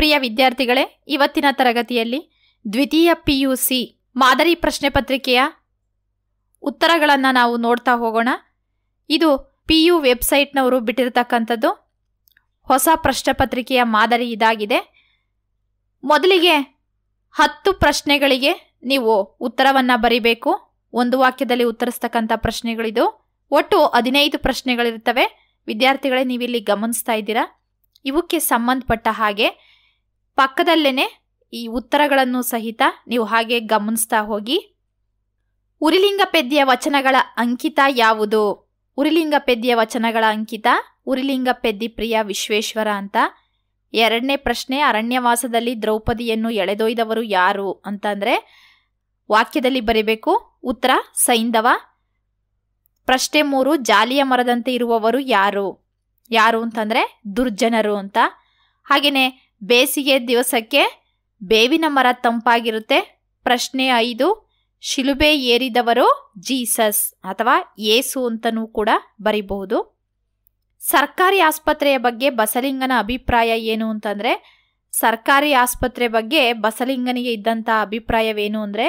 ಪ್ರಿಯ ವಿದ್ಯಾರ್ಥಿಗಳೇ ಇವತ್ತಿನ ತರಗತಿಯಲ್ಲಿ ದ್ವಿತೀಯ ಪಿ ಯು ಸಿ ಮಾದರಿ ಪ್ರಶ್ನೆ ಪತ್ರಿಕೆಯ ಉತ್ತರಗಳನ್ನು ನಾವು ನೋಡ್ತಾ ಹೋಗೋಣ ಇದು ಪಿ ಯು ವೆಬ್ಸೈಟ್ನವರು ಬಿಟ್ಟಿರತಕ್ಕಂಥದ್ದು ಹೊಸ ಪ್ರಶ್ನೆ ಪತ್ರಿಕೆಯ ಮಾದರಿ ಇದಾಗಿದೆ ಮೊದಲಿಗೆ ಹತ್ತು ಪ್ರಶ್ನೆಗಳಿಗೆ ನೀವು ಉತ್ತರವನ್ನು ಬರಿಬೇಕು ಒಂದು ವಾಕ್ಯದಲ್ಲಿ ಉತ್ತರಿಸ್ತಕ್ಕಂಥ ಪ್ರಶ್ನೆಗಳಿದು ಒಟ್ಟು ಹದಿನೈದು ಪ್ರಶ್ನೆಗಳಿರ್ತವೆ ವಿದ್ಯಾರ್ಥಿಗಳೇ ನೀವಿಲ್ಲಿ ಗಮನಿಸ್ತಾ ಇದ್ದೀರಾ ಇವಕ್ಕೆ ಸಂಬಂಧಪಟ್ಟ ಹಾಗೆ ಪಕ್ಕದಲ್ಲೇ ಈ ಉತ್ತರಗಳನ್ನು ಸಹಿತ ನೀವು ಹಾಗೆ ಗಮನಿಸ್ತಾ ಹೋಗಿ ಉರಿಲಿಂಗ ಪೆದ್ಯ ವಚನಗಳ ಅಂಕಿತ ಯಾವುದು ಉರಿಲಿಂಗ ಪೆದ್ಯ ವಚನಗಳ ಅಂಕಿತ ಉರಿಲಿಂಗ ಪೆದ್ದಿ ಪ್ರಿಯ ವಿಶ್ವೇಶ್ವರ ಅಂತ ಎರಡನೇ ಪ್ರಶ್ನೆ ಅರಣ್ಯವಾಸದಲ್ಲಿ ದ್ರೌಪದಿಯನ್ನು ಎಳೆದೊಯ್ದವರು ಯಾರು ಅಂತಂದರೆ ವಾಕ್ಯದಲ್ಲಿ ಬರೀಬೇಕು ಉತ್ತರ ಸೈಂಧವ ಪ್ರಶ್ನೆ ಮೂರು ಜಾಲಿಯ ಮರದಂತೆ ಇರುವವರು ಯಾರು ಯಾರು ಅಂತಂದರೆ ದುರ್ಜನರು ಅಂತ ಹಾಗೆಯೇ ಬೇಸಿಗೆ ದಿವಸಕ್ಕೆ ಬೇವಿನ ಮರ ತಂಪಾಗಿರುತ್ತೆ ಪ್ರಶ್ನೆ ಐದು ಶಿಲುಬೆ ಏರಿದವರು ಜೀಸಸ್ ಅಥವಾ ಏಸು ಅಂತಲೂ ಕೂಡ ಬರಿಬಹುದು ಸರ್ಕಾರಿ ಆಸ್ಪತ್ರೆಯ ಬಗ್ಗೆ ಬಸಲಿಂಗನ ಅಭಿಪ್ರಾಯ ಏನು ಅಂತಂದರೆ ಸರ್ಕಾರಿ ಆಸ್ಪತ್ರೆ ಬಗ್ಗೆ ಬಸಲಿಂಗನಿಗೆ ಇದ್ದಂಥ ಅಭಿಪ್ರಾಯವೇನು ಅಂದರೆ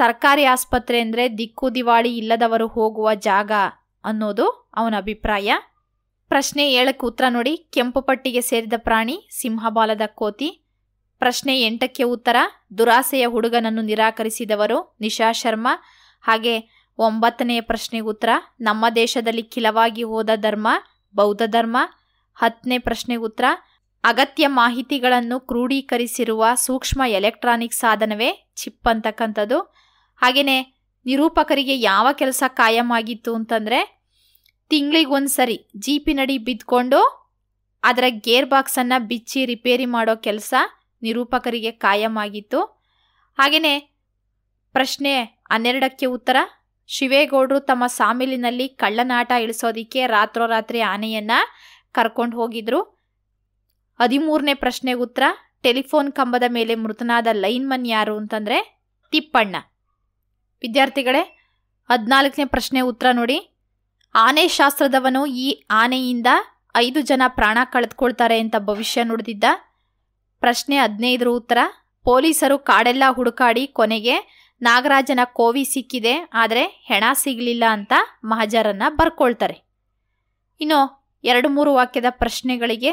ಸರ್ಕಾರಿ ಆಸ್ಪತ್ರೆ ಅಂದರೆ ದಿಕ್ಕು ದಿವಾಳಿ ಇಲ್ಲದವರು ಹೋಗುವ ಜಾಗ ಅನ್ನೋದು ಅವನ ಅಭಿಪ್ರಾಯ ಪ್ರಶ್ನೆ ಏಳಕ್ಕೆ ಉತ್ತರ ನೋಡಿ ಕೆಂಪು ಪಟ್ಟಿಗೆ ಸೇರಿದ ಪ್ರಾಣಿ ಸಿಂಹಬಾಲದ ಕೋತಿ ಪ್ರಶ್ನೆ ಎಂಟಕ್ಕೆ ಉತ್ತರ ದುರಾಸೆಯ ಹುಡುಗನನ್ನು ನಿರಾಕರಿಸಿದವರು ನಿಶಾ ಶರ್ಮಾ ಹಾಗೆ ಒಂಬತ್ತನೆಯ ಪ್ರಶ್ನೆಗೆ ಉತ್ತರ ನಮ್ಮ ದೇಶದಲ್ಲಿ ಕಿಲವಾಗಿ ಹೋದ ಧರ್ಮ ಬೌದ್ಧ ಧರ್ಮ ಹತ್ತನೇ ಪ್ರಶ್ನೆಗೆ ಉತ್ತರ ಅಗತ್ಯ ಮಾಹಿತಿಗಳನ್ನು ಕ್ರೋಢೀಕರಿಸಿರುವ ಸೂಕ್ಷ್ಮ ಎಲೆಕ್ಟ್ರಾನಿಕ್ ಸಾಧನವೇ ಚಿಪ್ ಅಂತಕ್ಕಂಥದ್ದು ಹಾಗೆಯೇ ನಿರೂಪಕರಿಗೆ ಯಾವ ಕೆಲಸ ಕಾಯಂ ಆಗಿತ್ತು ಅಂತಂದರೆ ಸರಿ ಜೀಪಿನಡಿ ಬಿದ್ದುಕೊಂಡು ಅದರ ಗೇರ್ ಬಾಕ್ಸನ್ನು ಬಿಚ್ಚಿ ರಿಪೇರಿ ಮಾಡೋ ಕೆಲಸ ನಿರೂಪಕರಿಗೆ ಆಗಿತ್ತು ಹಾಗೆಯೇ ಪ್ರಶ್ನೆ ಹನ್ನೆರಡಕ್ಕೆ ಉತ್ತರ ಶಿವೇಗೌಡರು ತಮ್ಮ ಸಾಮಿಲಿನಲ್ಲಿ ಕಳ್ಳನಾಟ ಇಳಿಸೋದಿಕ್ಕೆ ರಾತ್ರೋರಾತ್ರಿ ಆನೆಯನ್ನು ಕರ್ಕೊಂಡು ಹೋಗಿದ್ರು ಹದಿಮೂರನೇ ಪ್ರಶ್ನೆ ಉತ್ತರ ಟೆಲಿಫೋನ್ ಕಂಬದ ಮೇಲೆ ಮೃತನಾದ ಲೈನ್ಮನ್ ಯಾರು ಅಂತಂದರೆ ತಿಪ್ಪಣ್ಣ ವಿದ್ಯಾರ್ಥಿಗಳೇ ಹದಿನಾಲ್ಕನೇ ಪ್ರಶ್ನೆ ಉತ್ತರ ನೋಡಿ ಆನೆ ಶಾಸ್ತ್ರದವನು ಈ ಆನೆಯಿಂದ ಐದು ಜನ ಪ್ರಾಣ ಕಳೆದುಕೊಳ್ತಾರೆ ಅಂತ ಭವಿಷ್ಯ ನುಡಿದಿದ್ದ ಪ್ರಶ್ನೆ ಹದಿನೈದರ ಉತ್ತರ ಪೊಲೀಸರು ಕಾಡೆಲ್ಲ ಹುಡುಕಾಡಿ ಕೊನೆಗೆ ನಾಗರಾಜನ ಕೋವಿ ಸಿಕ್ಕಿದೆ ಆದರೆ ಹೆಣ ಸಿಗಲಿಲ್ಲ ಅಂತ ಮಹಜರನ್ನು ಬರ್ಕೊಳ್ತಾರೆ ಇನ್ನು ಎರಡು ಮೂರು ವಾಕ್ಯದ ಪ್ರಶ್ನೆಗಳಿಗೆ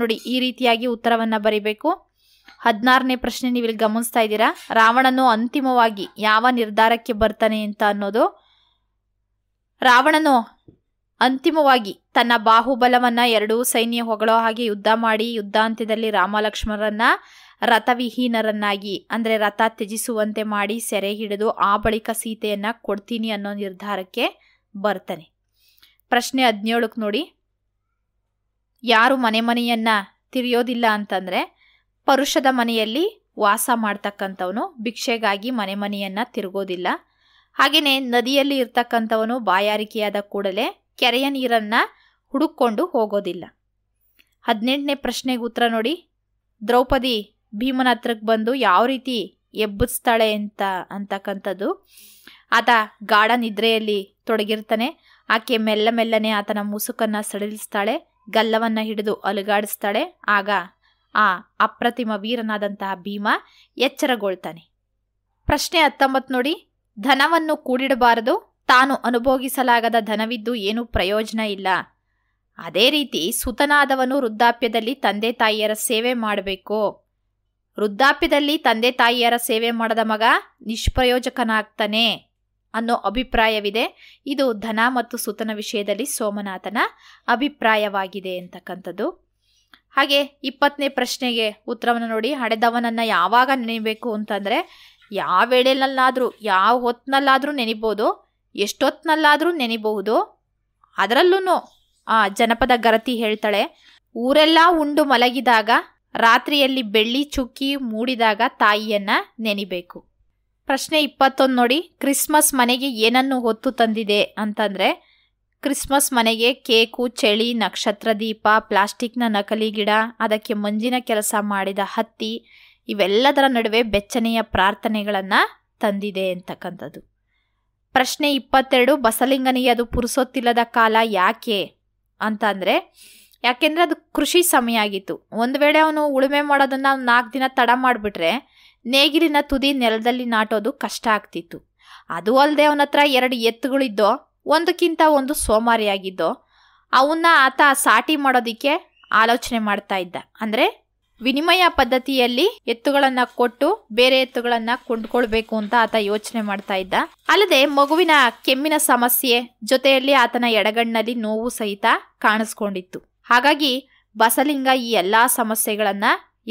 ನೋಡಿ ಈ ರೀತಿಯಾಗಿ ಉತ್ತರವನ್ನು ಬರೀಬೇಕು ಹದಿನಾರನೇ ಪ್ರಶ್ನೆ ನೀವು ಇಲ್ಲಿ ಗಮನಿಸ್ತಾ ಇದ್ದೀರಾ ರಾವಣನು ಅಂತಿಮವಾಗಿ ಯಾವ ನಿರ್ಧಾರಕ್ಕೆ ಬರ್ತಾನೆ ಅಂತ ಅನ್ನೋದು ರಾವಣನು ಅಂತಿಮವಾಗಿ ತನ್ನ ಬಾಹುಬಲವನ್ನ ಎರಡೂ ಸೈನ್ಯ ಹೊಗಳೋ ಹಾಗೆ ಯುದ್ಧ ಮಾಡಿ ಯುದ್ಧಾಂತ್ಯದಲ್ಲಿ ಲಕ್ಷ್ಮಣರನ್ನ ರಥವಿಹೀನರನ್ನಾಗಿ ಅಂದ್ರೆ ರಥ ತ್ಯಜಿಸುವಂತೆ ಮಾಡಿ ಸೆರೆ ಹಿಡಿದು ಆ ಬಳಿಕ ಸೀತೆಯನ್ನ ಕೊಡ್ತೀನಿ ಅನ್ನೋ ನಿರ್ಧಾರಕ್ಕೆ ಬರ್ತಾನೆ ಪ್ರಶ್ನೆ ಹದಿನೇಳಕ್ಕೆ ನೋಡಿ ಯಾರು ಮನೆ ಮನೆಯನ್ನ ತಿರಿಯೋದಿಲ್ಲ ಅಂತಂದ್ರೆ ಪರುಷದ ಮನೆಯಲ್ಲಿ ವಾಸ ಮಾಡ್ತಕ್ಕಂಥವನು ಭಿಕ್ಷೆಗಾಗಿ ಮನೆ ಮನೆಯನ್ನು ತಿರುಗೋದಿಲ್ಲ ಹಾಗೆಯೇ ನದಿಯಲ್ಲಿ ಇರ್ತಕ್ಕಂಥವನು ಬಾಯಾರಿಕೆಯಾದ ಕೂಡಲೇ ಕೆರೆಯ ನೀರನ್ನು ಹುಡುಕೊಂಡು ಹೋಗೋದಿಲ್ಲ ಹದಿನೆಂಟನೇ ಪ್ರಶ್ನೆಗೆ ಉತ್ತರ ನೋಡಿ ದ್ರೌಪದಿ ಭೀಮನ ಹತ್ರಕ್ಕೆ ಬಂದು ಯಾವ ರೀತಿ ಎಬ್ಬಿಸ್ತಾಳೆ ಅಂತ ಅಂತಕ್ಕಂಥದ್ದು ಆತ ಗಾಢ ನಿದ್ರೆಯಲ್ಲಿ ತೊಡಗಿರ್ತಾನೆ ಆಕೆ ಮೆಲ್ಲ ಮೆಲ್ಲನೆ ಆತನ ಮುಸುಕನ್ನು ಸಡಿಲಿಸ್ತಾಳೆ ಗಲ್ಲವನ್ನು ಹಿಡಿದು ಅಲುಗಾಡಿಸ್ತಾಳೆ ಆಗ ಆ ಅಪ್ರತಿಮ ವೀರನಾದಂತಹ ಭೀಮ ಎಚ್ಚರಗೊಳ್ತಾನೆ ಪ್ರಶ್ನೆ ಹತ್ತೊಂಬತ್ತು ನೋಡಿ ಧನವನ್ನು ಕೂಡಿಡಬಾರದು ತಾನು ಅನುಭೋಗಿಸಲಾಗದ ಧನವಿದ್ದು ಏನೂ ಪ್ರಯೋಜನ ಇಲ್ಲ ಅದೇ ರೀತಿ ಸುತನಾದವನು ವೃದ್ಧಾಪ್ಯದಲ್ಲಿ ತಂದೆ ತಾಯಿಯರ ಸೇವೆ ಮಾಡಬೇಕು ವೃದ್ಧಾಪ್ಯದಲ್ಲಿ ತಂದೆ ತಾಯಿಯರ ಸೇವೆ ಮಾಡದ ಮಗ ನಿಷ್ಪ್ರಯೋಜಕನಾಗ್ತಾನೆ ಅನ್ನೋ ಅಭಿಪ್ರಾಯವಿದೆ ಇದು ಧನ ಮತ್ತು ಸುತನ ವಿಷಯದಲ್ಲಿ ಸೋಮನಾಥನ ಅಭಿಪ್ರಾಯವಾಗಿದೆ ಅಂತಕ್ಕಂಥದ್ದು ಹಾಗೆ ಇಪ್ಪತ್ತನೇ ಪ್ರಶ್ನೆಗೆ ಉತ್ತರವನ್ನು ನೋಡಿ ಹಡೆದವನನ್ನು ಯಾವಾಗ ನೆನೆಯಬೇಕು ಅಂತಂದರೆ ಯಾವ ವೇಳೆಯಲ್ಲಾದರೂ ಯಾವ ಹೊತ್ತಿನಲ್ಲಾದರೂ ನೆನಿಬೋದು ಎಷ್ಟೊತ್ತಿನಲ್ಲಾದರೂ ನೆನಿಬಹುದು ಅದರಲ್ಲೂ ಆ ಜನಪದ ಗರತಿ ಹೇಳ್ತಾಳೆ ಊರೆಲ್ಲ ಉಂಡು ಮಲಗಿದಾಗ ರಾತ್ರಿಯಲ್ಲಿ ಬೆಳ್ಳಿ ಚುಕ್ಕಿ ಮೂಡಿದಾಗ ತಾಯಿಯನ್ನ ನೆನಿಬೇಕು ಪ್ರಶ್ನೆ ಇಪ್ಪತ್ತೊಂದು ನೋಡಿ ಕ್ರಿಸ್ಮಸ್ ಮನೆಗೆ ಏನನ್ನು ಹೊತ್ತು ತಂದಿದೆ ಅಂತಂದರೆ ಕ್ರಿಸ್ಮಸ್ ಮನೆಗೆ ಕೇಕು ಚಳಿ ನಕ್ಷತ್ರ ದೀಪ ಪ್ಲಾಸ್ಟಿಕ್ನ ನಕಲಿ ಗಿಡ ಅದಕ್ಕೆ ಮಂಜಿನ ಕೆಲಸ ಮಾಡಿದ ಹತ್ತಿ ಇವೆಲ್ಲದರ ನಡುವೆ ಬೆಚ್ಚನೆಯ ಪ್ರಾರ್ಥನೆಗಳನ್ನು ತಂದಿದೆ ಅಂತಕ್ಕಂಥದ್ದು ಪ್ರಶ್ನೆ ಇಪ್ಪತ್ತೆರಡು ಬಸಲಿಂಗನಿಗೆ ಅದು ಪುರುಸೊತ್ತಿಲ್ಲದ ಕಾಲ ಯಾಕೆ ಅಂತಂದರೆ ಯಾಕೆಂದರೆ ಅದು ಕೃಷಿ ಸಮಯ ಆಗಿತ್ತು ಒಂದು ವೇಳೆ ಅವನು ಉಳುಮೆ ಮಾಡೋದನ್ನು ನಾಲ್ಕು ದಿನ ತಡ ಮಾಡಿಬಿಟ್ರೆ ನೇಗಿಲಿನ ತುದಿ ನೆಲದಲ್ಲಿ ನಾಟೋದು ಕಷ್ಟ ಆಗ್ತಿತ್ತು ಅದು ಅಲ್ಲದೆ ಅವನ ಹತ್ರ ಎರಡು ಎತ್ತುಗಳಿದ್ದೋ ಒಂದಕ್ಕಿಂತ ಒಂದು ಸೋಮಾರಿಯಾಗಿದ್ದೋ ಅವನ್ನ ಆತ ಸಾಟಿ ಮಾಡೋದಕ್ಕೆ ಆಲೋಚನೆ ಮಾಡ್ತಾ ಇದ್ದ ಅಂದರೆ ವಿನಿಮಯ ಪದ್ಧತಿಯಲ್ಲಿ ಎತ್ತುಗಳನ್ನ ಕೊಟ್ಟು ಬೇರೆ ಎತ್ತುಗಳನ್ನ ಕೊಂಡ್ಕೊಳ್ಬೇಕು ಅಂತ ಆತ ಯೋಚನೆ ಮಾಡ್ತಾ ಇದ್ದ ಅಲ್ಲದೆ ಮಗುವಿನ ಕೆಮ್ಮಿನ ಸಮಸ್ಯೆ ಜೊತೆಯಲ್ಲಿ ಆತನ ಎಡಗಣ್ಣಲ್ಲಿ ನೋವು ಸಹಿತ ಕಾಣಿಸ್ಕೊಂಡಿತ್ತು ಹಾಗಾಗಿ ಬಸಲಿಂಗ ಈ ಎಲ್ಲಾ ಸಮಸ್ಯೆಗಳನ್ನ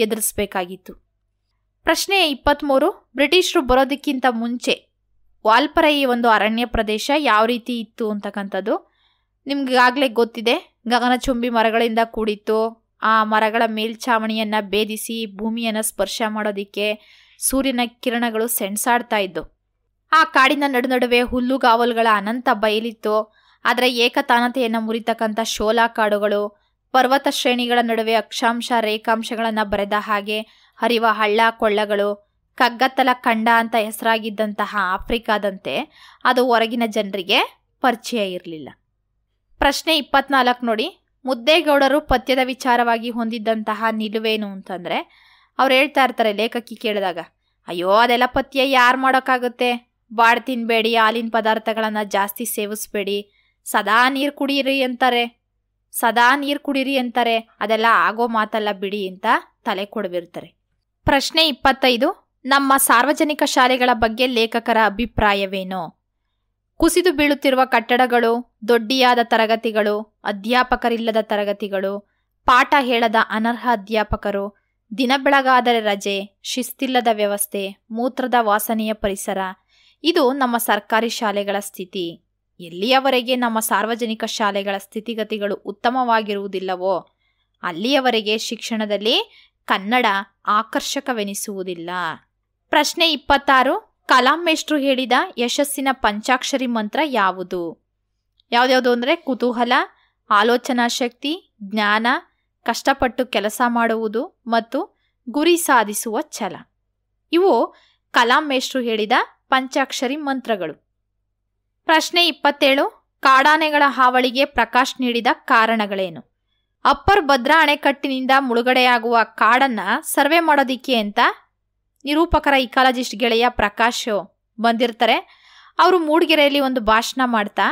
ಎದುರಿಸಬೇಕಾಗಿತ್ತು ಪ್ರಶ್ನೆ ಇಪ್ಪತ್ತ್ಮೂರು ಬ್ರಿಟಿಷರು ಬರೋದಕ್ಕಿಂತ ಮುಂಚೆ ವಾಲ್ಪರೈ ಒಂದು ಅರಣ್ಯ ಪ್ರದೇಶ ಯಾವ ರೀತಿ ಇತ್ತು ಅಂತಕ್ಕಂಥದ್ದು ನಿಮ್ಗಾಗಲೇ ಗೊತ್ತಿದೆ ಗಗನಚುಂಬಿ ಮರಗಳಿಂದ ಕೂಡಿತ್ತು ಆ ಮರಗಳ ಮೇಲ್ಛಾವಣಿಯನ್ನು ಭೇದಿಸಿ ಭೂಮಿಯನ್ನು ಸ್ಪರ್ಶ ಮಾಡೋದಕ್ಕೆ ಸೂರ್ಯನ ಕಿರಣಗಳು ಸೆಣಸಾಡ್ತಾ ಇದ್ದು ಆ ಕಾಡಿನ ನಡು ನಡುವೆ ಹುಲ್ಲುಗಾವಲುಗಳ ಅನಂತ ಬಯಲಿತ್ತು ಆದರೆ ಏಕತಾನತೆಯನ್ನು ಮುರಿತಕ್ಕಂಥ ಶೋಲಾ ಕಾಡುಗಳು ಪರ್ವತ ಶ್ರೇಣಿಗಳ ನಡುವೆ ಅಕ್ಷಾಂಶ ರೇಖಾಂಶಗಳನ್ನು ಬರೆದ ಹಾಗೆ ಹರಿವ ಹಳ್ಳ ಕೊಳ್ಳಗಳು ಕಗ್ಗತ್ತಲ ಖಂಡ ಅಂತ ಹೆಸರಾಗಿದ್ದಂತಹ ಆಫ್ರಿಕಾದಂತೆ ಅದು ಹೊರಗಿನ ಜನರಿಗೆ ಪರಿಚಯ ಇರಲಿಲ್ಲ ಪ್ರಶ್ನೆ ಇಪ್ಪತ್ನಾಲ್ಕು ನೋಡಿ ಮುದ್ದೇಗೌಡರು ಪಥ್ಯದ ವಿಚಾರವಾಗಿ ಹೊಂದಿದ್ದಂತಹ ನಿಲುವೇನು ಅಂತಂದರೆ ಅವ್ರು ಹೇಳ್ತಾ ಇರ್ತಾರೆ ಲೇಖಕಿ ಕೇಳಿದಾಗ ಅಯ್ಯೋ ಅದೆಲ್ಲ ಪಥ್ಯ ಯಾರು ಮಾಡೋಕ್ಕಾಗುತ್ತೆ ಬಾಡ್ ತಿನ್ನಬೇಡಿ ಹಾಲಿನ ಪದಾರ್ಥಗಳನ್ನು ಜಾಸ್ತಿ ಸೇವಿಸ್ಬೇಡಿ ಸದಾ ನೀರು ಕುಡೀರಿ ಅಂತಾರೆ ಸದಾ ನೀರು ಕುಡೀರಿ ಅಂತಾರೆ ಅದೆಲ್ಲ ಆಗೋ ಮಾತಲ್ಲ ಬಿಡಿ ಅಂತ ತಲೆ ಕೊಡ್ಬಿರ್ತಾರೆ ಪ್ರಶ್ನೆ ಇಪ್ಪತ್ತೈದು ನಮ್ಮ ಸಾರ್ವಜನಿಕ ಶಾಲೆಗಳ ಬಗ್ಗೆ ಲೇಖಕರ ಅಭಿಪ್ರಾಯವೇನು ಕುಸಿದು ಬೀಳುತ್ತಿರುವ ಕಟ್ಟಡಗಳು ದೊಡ್ಡಿಯಾದ ತರಗತಿಗಳು ಅಧ್ಯಾಪಕರಿಲ್ಲದ ತರಗತಿಗಳು ಪಾಠ ಹೇಳದ ಅನರ್ಹ ಅಧ್ಯಾಪಕರು ದಿನ ಬೆಳಗಾದರೆ ರಜೆ ಶಿಸ್ತಿಲ್ಲದ ವ್ಯವಸ್ಥೆ ಮೂತ್ರದ ವಾಸನೆಯ ಪರಿಸರ ಇದು ನಮ್ಮ ಸರ್ಕಾರಿ ಶಾಲೆಗಳ ಸ್ಥಿತಿ ಎಲ್ಲಿಯವರೆಗೆ ನಮ್ಮ ಸಾರ್ವಜನಿಕ ಶಾಲೆಗಳ ಸ್ಥಿತಿಗತಿಗಳು ಉತ್ತಮವಾಗಿರುವುದಿಲ್ಲವೋ ಅಲ್ಲಿಯವರೆಗೆ ಶಿಕ್ಷಣದಲ್ಲಿ ಕನ್ನಡ ಆಕರ್ಷಕವೆನಿಸುವುದಿಲ್ಲ ಪ್ರಶ್ನೆ ಇಪ್ಪತ್ತಾರು ಕಲಾಂ ಮೇಷ್ಟ್ರು ಹೇಳಿದ ಯಶಸ್ಸಿನ ಪಂಚಾಕ್ಷರಿ ಮಂತ್ರ ಯಾವುದು ಯಾವುದ್ಯಾವುದು ಅಂದರೆ ಕುತೂಹಲ ಆಲೋಚನಾ ಶಕ್ತಿ ಜ್ಞಾನ ಕಷ್ಟಪಟ್ಟು ಕೆಲಸ ಮಾಡುವುದು ಮತ್ತು ಗುರಿ ಸಾಧಿಸುವ ಛಲ ಇವು ಕಲಾಂ ಮೇಷ್ಟ್ರು ಹೇಳಿದ ಪಂಚಾಕ್ಷರಿ ಮಂತ್ರಗಳು ಪ್ರಶ್ನೆ ಇಪ್ಪತ್ತೇಳು ಕಾಡಾನೆಗಳ ಹಾವಳಿಗೆ ಪ್ರಕಾಶ್ ನೀಡಿದ ಕಾರಣಗಳೇನು ಅಪ್ಪರ್ ಭದ್ರಾ ಅಣೆಕಟ್ಟಿನಿಂದ ಮುಳುಗಡೆಯಾಗುವ ಕಾಡನ್ನು ಸರ್ವೆ ಮಾಡೋದಿಕ್ಕೆ ಅಂತ ನಿರೂಪಕರ ಇಕಾಲಜಿಸ್ಟ್ ಗೆಳೆಯ ಪ್ರಕಾಶ್ ಬಂದಿರ್ತಾರೆ ಅವರು ಮೂಡಿಗೆರೆಯಲ್ಲಿ ಒಂದು ಭಾಷಣ ಮಾಡ್ತಾ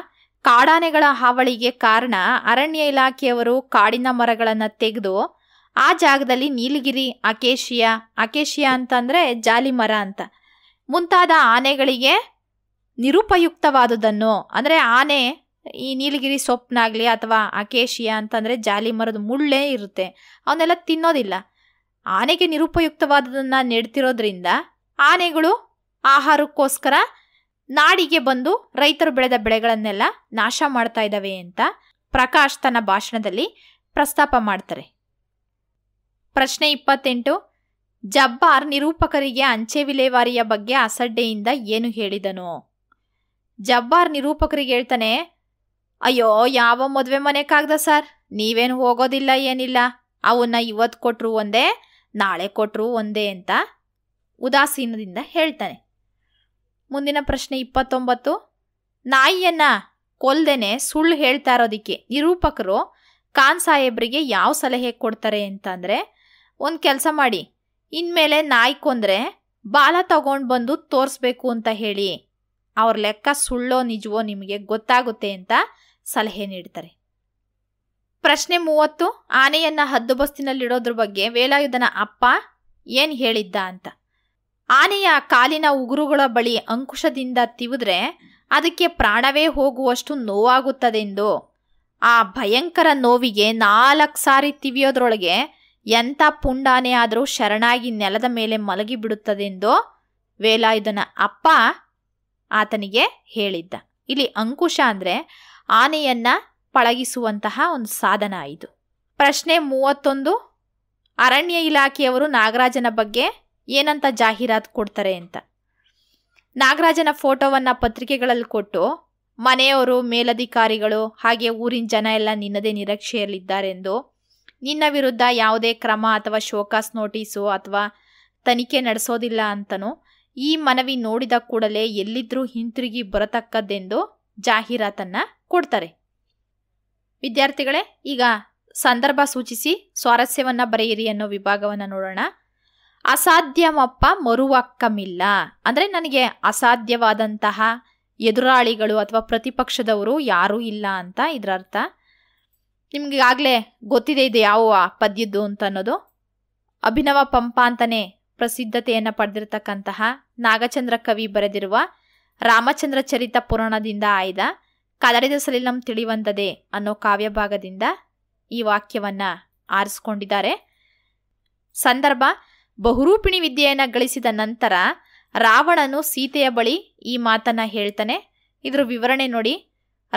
ಕಾಡಾನೆಗಳ ಹಾವಳಿಗೆ ಕಾರಣ ಅರಣ್ಯ ಇಲಾಖೆಯವರು ಕಾಡಿನ ಮರಗಳನ್ನು ತೆಗೆದು ಆ ಜಾಗದಲ್ಲಿ ನೀಲಗಿರಿ ಅಕೇಶಿಯಾ ಅಕೇಶಿಯಾ ಅಂತಂದರೆ ಜಾಲಿ ಮರ ಅಂತ ಮುಂತಾದ ಆನೆಗಳಿಗೆ ನಿರುಪಯುಕ್ತವಾದುದನ್ನು ಅಂದರೆ ಆನೆ ಈ ನೀಲಗಿರಿ ಸೊಪ್ಪನಾಗಲಿ ಅಥವಾ ಅಕೇಶಿಯಾ ಅಂತಂದರೆ ಜಾಲಿ ಮರದ ಮುಳ್ಳೇ ಇರುತ್ತೆ ಅವನ್ನೆಲ್ಲ ತಿನ್ನೋದಿಲ್ಲ ಆನೆಗೆ ನಿರುಪಯುಕ್ತವಾದದನ್ನು ನೆಡ್ತಿರೋದ್ರಿಂದ ಆನೆಗಳು ಆಹಾರಕ್ಕೋಸ್ಕರ ನಾಡಿಗೆ ಬಂದು ರೈತರು ಬೆಳೆದ ಬೆಳೆಗಳನ್ನೆಲ್ಲ ನಾಶ ಮಾಡ್ತಾ ಇದ್ದಾವೆ ಅಂತ ಪ್ರಕಾಶ್ ತನ್ನ ಭಾಷಣದಲ್ಲಿ ಪ್ರಸ್ತಾಪ ಮಾಡ್ತಾರೆ ಪ್ರಶ್ನೆ ಇಪ್ಪತ್ತೆಂಟು ಜಬ್ಬಾರ್ ನಿರೂಪಕರಿಗೆ ಅಂಚೆ ವಿಲೇವಾರಿಯ ಬಗ್ಗೆ ಅಸಡ್ಡೆಯಿಂದ ಏನು ಹೇಳಿದನು ಜಬ್ಬಾರ್ ನಿರೂಪಕರಿಗೆ ಹೇಳ್ತಾನೆ ಅಯ್ಯೋ ಯಾವ ಮದುವೆ ಮನೆ ಕಾಗ್ದ ಸರ್ ನೀವೇನು ಹೋಗೋದಿಲ್ಲ ಏನಿಲ್ಲ ಅವನ್ನ ಇವತ್ತು ಕೊಟ್ಟರು ಒಂದೇ ನಾಳೆ ಕೊಟ್ಟರು ಒಂದೇ ಅಂತ ಉದಾಸೀನದಿಂದ ಹೇಳ್ತಾನೆ ಮುಂದಿನ ಪ್ರಶ್ನೆ ಇಪ್ಪತ್ತೊಂಬತ್ತು ನಾಯಿಯನ್ನ ಕೊಲ್ದೇನೆ ಸುಳ್ಳು ಹೇಳ್ತಾ ಇರೋದಕ್ಕೆ ನಿರೂಪಕರು ಖಾನ್ ಸಾಹೇಬ್ರಿಗೆ ಯಾವ ಸಲಹೆ ಕೊಡ್ತಾರೆ ಅಂತಂದರೆ ಒಂದು ಕೆಲಸ ಮಾಡಿ ಇನ್ಮೇಲೆ ನಾಯಿ ಕೊಂದರೆ ಬಾಲ ತಗೊಂಡು ಬಂದು ತೋರಿಸ್ಬೇಕು ಅಂತ ಹೇಳಿ ಅವ್ರ ಲೆಕ್ಕ ಸುಳ್ಳೋ ನಿಜವೋ ನಿಮಗೆ ಗೊತ್ತಾಗುತ್ತೆ ಅಂತ ಸಲಹೆ ನೀಡ್ತಾರೆ ಪ್ರಶ್ನೆ ಮೂವತ್ತು ಆನೆಯನ್ನ ಹದ್ದುಬಸ್ತಿನಲ್ಲಿಡೋದ್ರ ಬಗ್ಗೆ ವೇಲಾಯುಧನ ಅಪ್ಪ ಏನ್ ಹೇಳಿದ್ದ ಅಂತ ಆನೆಯ ಕಾಲಿನ ಉಗುರುಗಳ ಬಳಿ ಅಂಕುಶದಿಂದ ತಿವಿದ್ರೆ ಅದಕ್ಕೆ ಪ್ರಾಣವೇ ಹೋಗುವಷ್ಟು ನೋವಾಗುತ್ತದೆಂದು ಆ ಭಯಂಕರ ನೋವಿಗೆ ನಾಲ್ಕು ಸಾರಿ ತಿವಿಯೋದ್ರೊಳಗೆ ಎಂತ ಪುಂಡಾನೆ ಆದರೂ ಶರಣಾಗಿ ನೆಲದ ಮೇಲೆ ಬಿಡುತ್ತದೆಂದು ವೇಲಾಯುಧನ ಅಪ್ಪ ಆತನಿಗೆ ಹೇಳಿದ್ದ ಇಲ್ಲಿ ಅಂಕುಶ ಅಂದರೆ ಆನೆಯನ್ನ ಪಳಗಿಸುವಂತಹ ಒಂದು ಸಾಧನ ಇದು ಪ್ರಶ್ನೆ ಮೂವತ್ತೊಂದು ಅರಣ್ಯ ಇಲಾಖೆಯವರು ನಾಗರಾಜನ ಬಗ್ಗೆ ಏನಂತ ಜಾಹೀರಾತು ಕೊಡ್ತಾರೆ ಅಂತ ನಾಗರಾಜನ ಫೋಟೋವನ್ನು ಪತ್ರಿಕೆಗಳಲ್ಲಿ ಕೊಟ್ಟು ಮನೆಯವರು ಮೇಲಧಿಕಾರಿಗಳು ಹಾಗೆ ಊರಿನ ಜನ ಎಲ್ಲ ನಿನ್ನದೇ ನಿರೀಕ್ಷೆಯಲ್ಲಿದ್ದಾರೆಂದು ನಿನ್ನ ವಿರುದ್ಧ ಯಾವುದೇ ಕ್ರಮ ಅಥವಾ ಶೋಕಾಸ್ ನೋಟಿಸು ಅಥವಾ ತನಿಖೆ ನಡೆಸೋದಿಲ್ಲ ಅಂತನೂ ಈ ಮನವಿ ನೋಡಿದ ಕೂಡಲೇ ಎಲ್ಲಿದ್ರೂ ಹಿಂತಿರುಗಿ ಬರತಕ್ಕದ್ದೆಂದು ಜಾಹೀರಾತನ್ನು ಕೊಡ್ತಾರೆ ವಿದ್ಯಾರ್ಥಿಗಳೇ ಈಗ ಸಂದರ್ಭ ಸೂಚಿಸಿ ಸ್ವಾರಸ್ಯವನ್ನು ಬರೆಯಿರಿ ಅನ್ನೋ ವಿಭಾಗವನ್ನು ನೋಡೋಣ ಅಸಾಧ್ಯಮಪ್ಪ ಮರುವಕ್ಕಮಿಲ್ಲ ಅಂದರೆ ನನಗೆ ಅಸಾಧ್ಯವಾದಂತಹ ಎದುರಾಳಿಗಳು ಅಥವಾ ಪ್ರತಿಪಕ್ಷದವರು ಯಾರೂ ಇಲ್ಲ ಅಂತ ಇದರ ಅರ್ಥ ಆಗಲೇ ಗೊತ್ತಿದೆ ಇದು ಯಾವ ಪದ್ಯದ್ದು ಅಂತ ಅನ್ನೋದು ಅಭಿನವ ಪಂಪ ಅಂತಲೇ ಪ್ರಸಿದ್ಧತೆಯನ್ನು ಪಡೆದಿರತಕ್ಕಂತಹ ನಾಗಚಂದ್ರ ಕವಿ ಬರೆದಿರುವ ರಾಮಚಂದ್ರ ಚರಿತ ಪುರಾಣದಿಂದ ಆಯ್ದ ಕದರಿದ ಸಲಿಲಂ ತಿಳಿವಂದದೆ ಅನ್ನೋ ಕಾವ್ಯಭಾಗದಿಂದ ಈ ವಾಕ್ಯವನ್ನು ಆರಿಸ್ಕೊಂಡಿದ್ದಾರೆ ಸಂದರ್ಭ ಬಹುರೂಪಿಣಿ ವಿದ್ಯೆಯನ್ನು ಗಳಿಸಿದ ನಂತರ ರಾವಣನು ಸೀತೆಯ ಬಳಿ ಈ ಮಾತನ್ನು ಹೇಳ್ತಾನೆ ಇದರ ವಿವರಣೆ ನೋಡಿ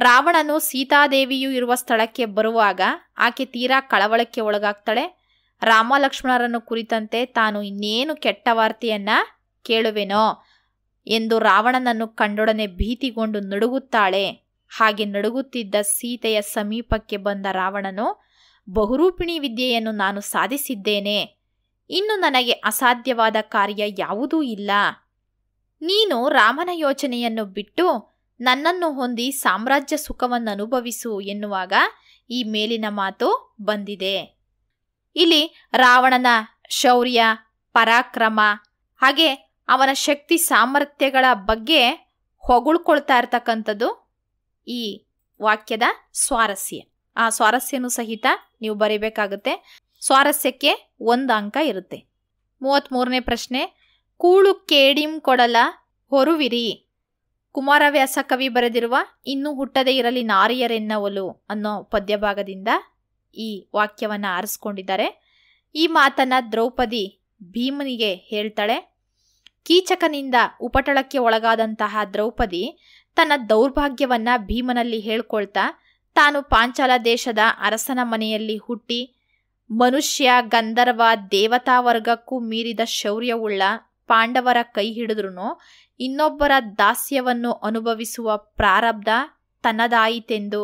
ರಾವಣನು ಸೀತಾದೇವಿಯು ಇರುವ ಸ್ಥಳಕ್ಕೆ ಬರುವಾಗ ಆಕೆ ತೀರಾ ಕಳವಳಕ್ಕೆ ಒಳಗಾಗ್ತಾಳೆ ರಾಮ ಲಕ್ಷ್ಮಣರನ್ನು ಕುರಿತಂತೆ ತಾನು ಇನ್ನೇನು ಕೆಟ್ಟ ವಾರ್ತೆಯನ್ನು ಕೇಳುವೆನೋ ಎಂದು ರಾವಣನನ್ನು ಕಂಡೊಡನೆ ಭೀತಿಗೊಂಡು ನಡುಗುತ್ತಾಳೆ ಹಾಗೆ ನಡುಗುತ್ತಿದ್ದ ಸೀತೆಯ ಸಮೀಪಕ್ಕೆ ಬಂದ ರಾವಣನು ಬಹುರೂಪಿಣಿ ವಿದ್ಯೆಯನ್ನು ನಾನು ಸಾಧಿಸಿದ್ದೇನೆ ಇನ್ನು ನನಗೆ ಅಸಾಧ್ಯವಾದ ಕಾರ್ಯ ಯಾವುದೂ ಇಲ್ಲ ನೀನು ರಾಮನ ಯೋಚನೆಯನ್ನು ಬಿಟ್ಟು ನನ್ನನ್ನು ಹೊಂದಿ ಸಾಮ್ರಾಜ್ಯ ಸುಖವನ್ನು ಅನುಭವಿಸು ಎನ್ನುವಾಗ ಈ ಮೇಲಿನ ಮಾತು ಬಂದಿದೆ ಇಲ್ಲಿ ರಾವಣನ ಶೌರ್ಯ ಪರಾಕ್ರಮ ಹಾಗೆ ಅವನ ಶಕ್ತಿ ಸಾಮರ್ಥ್ಯಗಳ ಬಗ್ಗೆ ಹೊಗಳ್ಕೊಳ್ತಾ ಇರ್ತಕ್ಕಂಥದ್ದು ಈ ವಾಕ್ಯದ ಸ್ವಾರಸ್ಯ ಆ ಸ್ವಾರಸ್ಯನು ಸಹಿತ ನೀವು ಬರೀಬೇಕಾಗುತ್ತೆ ಸ್ವಾರಸ್ಯಕ್ಕೆ ಒಂದು ಅಂಕ ಇರುತ್ತೆ ಮೂವತ್ತ್ಮೂರನೇ ಪ್ರಶ್ನೆ ಕೂಳು ಕೇಡಿಂ ಕೊಡಲ ಹೊರುವಿರಿ ಕುಮಾರವ್ಯಾಸ ಕವಿ ಬರೆದಿರುವ ಇನ್ನೂ ಹುಟ್ಟದೇ ಇರಲಿ ನಾರಿಯರೆನ್ನವಲು ಅನ್ನೋ ಪದ್ಯಭಾಗದಿಂದ ಈ ವಾಕ್ಯವನ್ನು ಆರಿಸ್ಕೊಂಡಿದ್ದಾರೆ ಈ ಮಾತನ್ನು ದ್ರೌಪದಿ ಭೀಮನಿಗೆ ಹೇಳ್ತಾಳೆ ಕೀಚಕನಿಂದ ಉಪಟಳಕ್ಕೆ ಒಳಗಾದಂತಹ ದ್ರೌಪದಿ ತನ್ನ ದೌರ್ಭಾಗ್ಯವನ್ನ ಭೀಮನಲ್ಲಿ ಹೇಳ್ಕೊಳ್ತಾ ತಾನು ಪಾಂಚಾಲ ದೇಶದ ಅರಸನ ಮನೆಯಲ್ಲಿ ಹುಟ್ಟಿ ಮನುಷ್ಯ ಗಂಧರ್ವ ದೇವತಾ ವರ್ಗಕ್ಕೂ ಮೀರಿದ ಶೌರ್ಯವುಳ್ಳ ಪಾಂಡವರ ಕೈ ಹಿಡಿದ್ರೂ ಇನ್ನೊಬ್ಬರ ದಾಸ್ಯವನ್ನು ಅನುಭವಿಸುವ ಪ್ರಾರಬ್ಧ ತನ್ನದಾಯಿತೆಂದು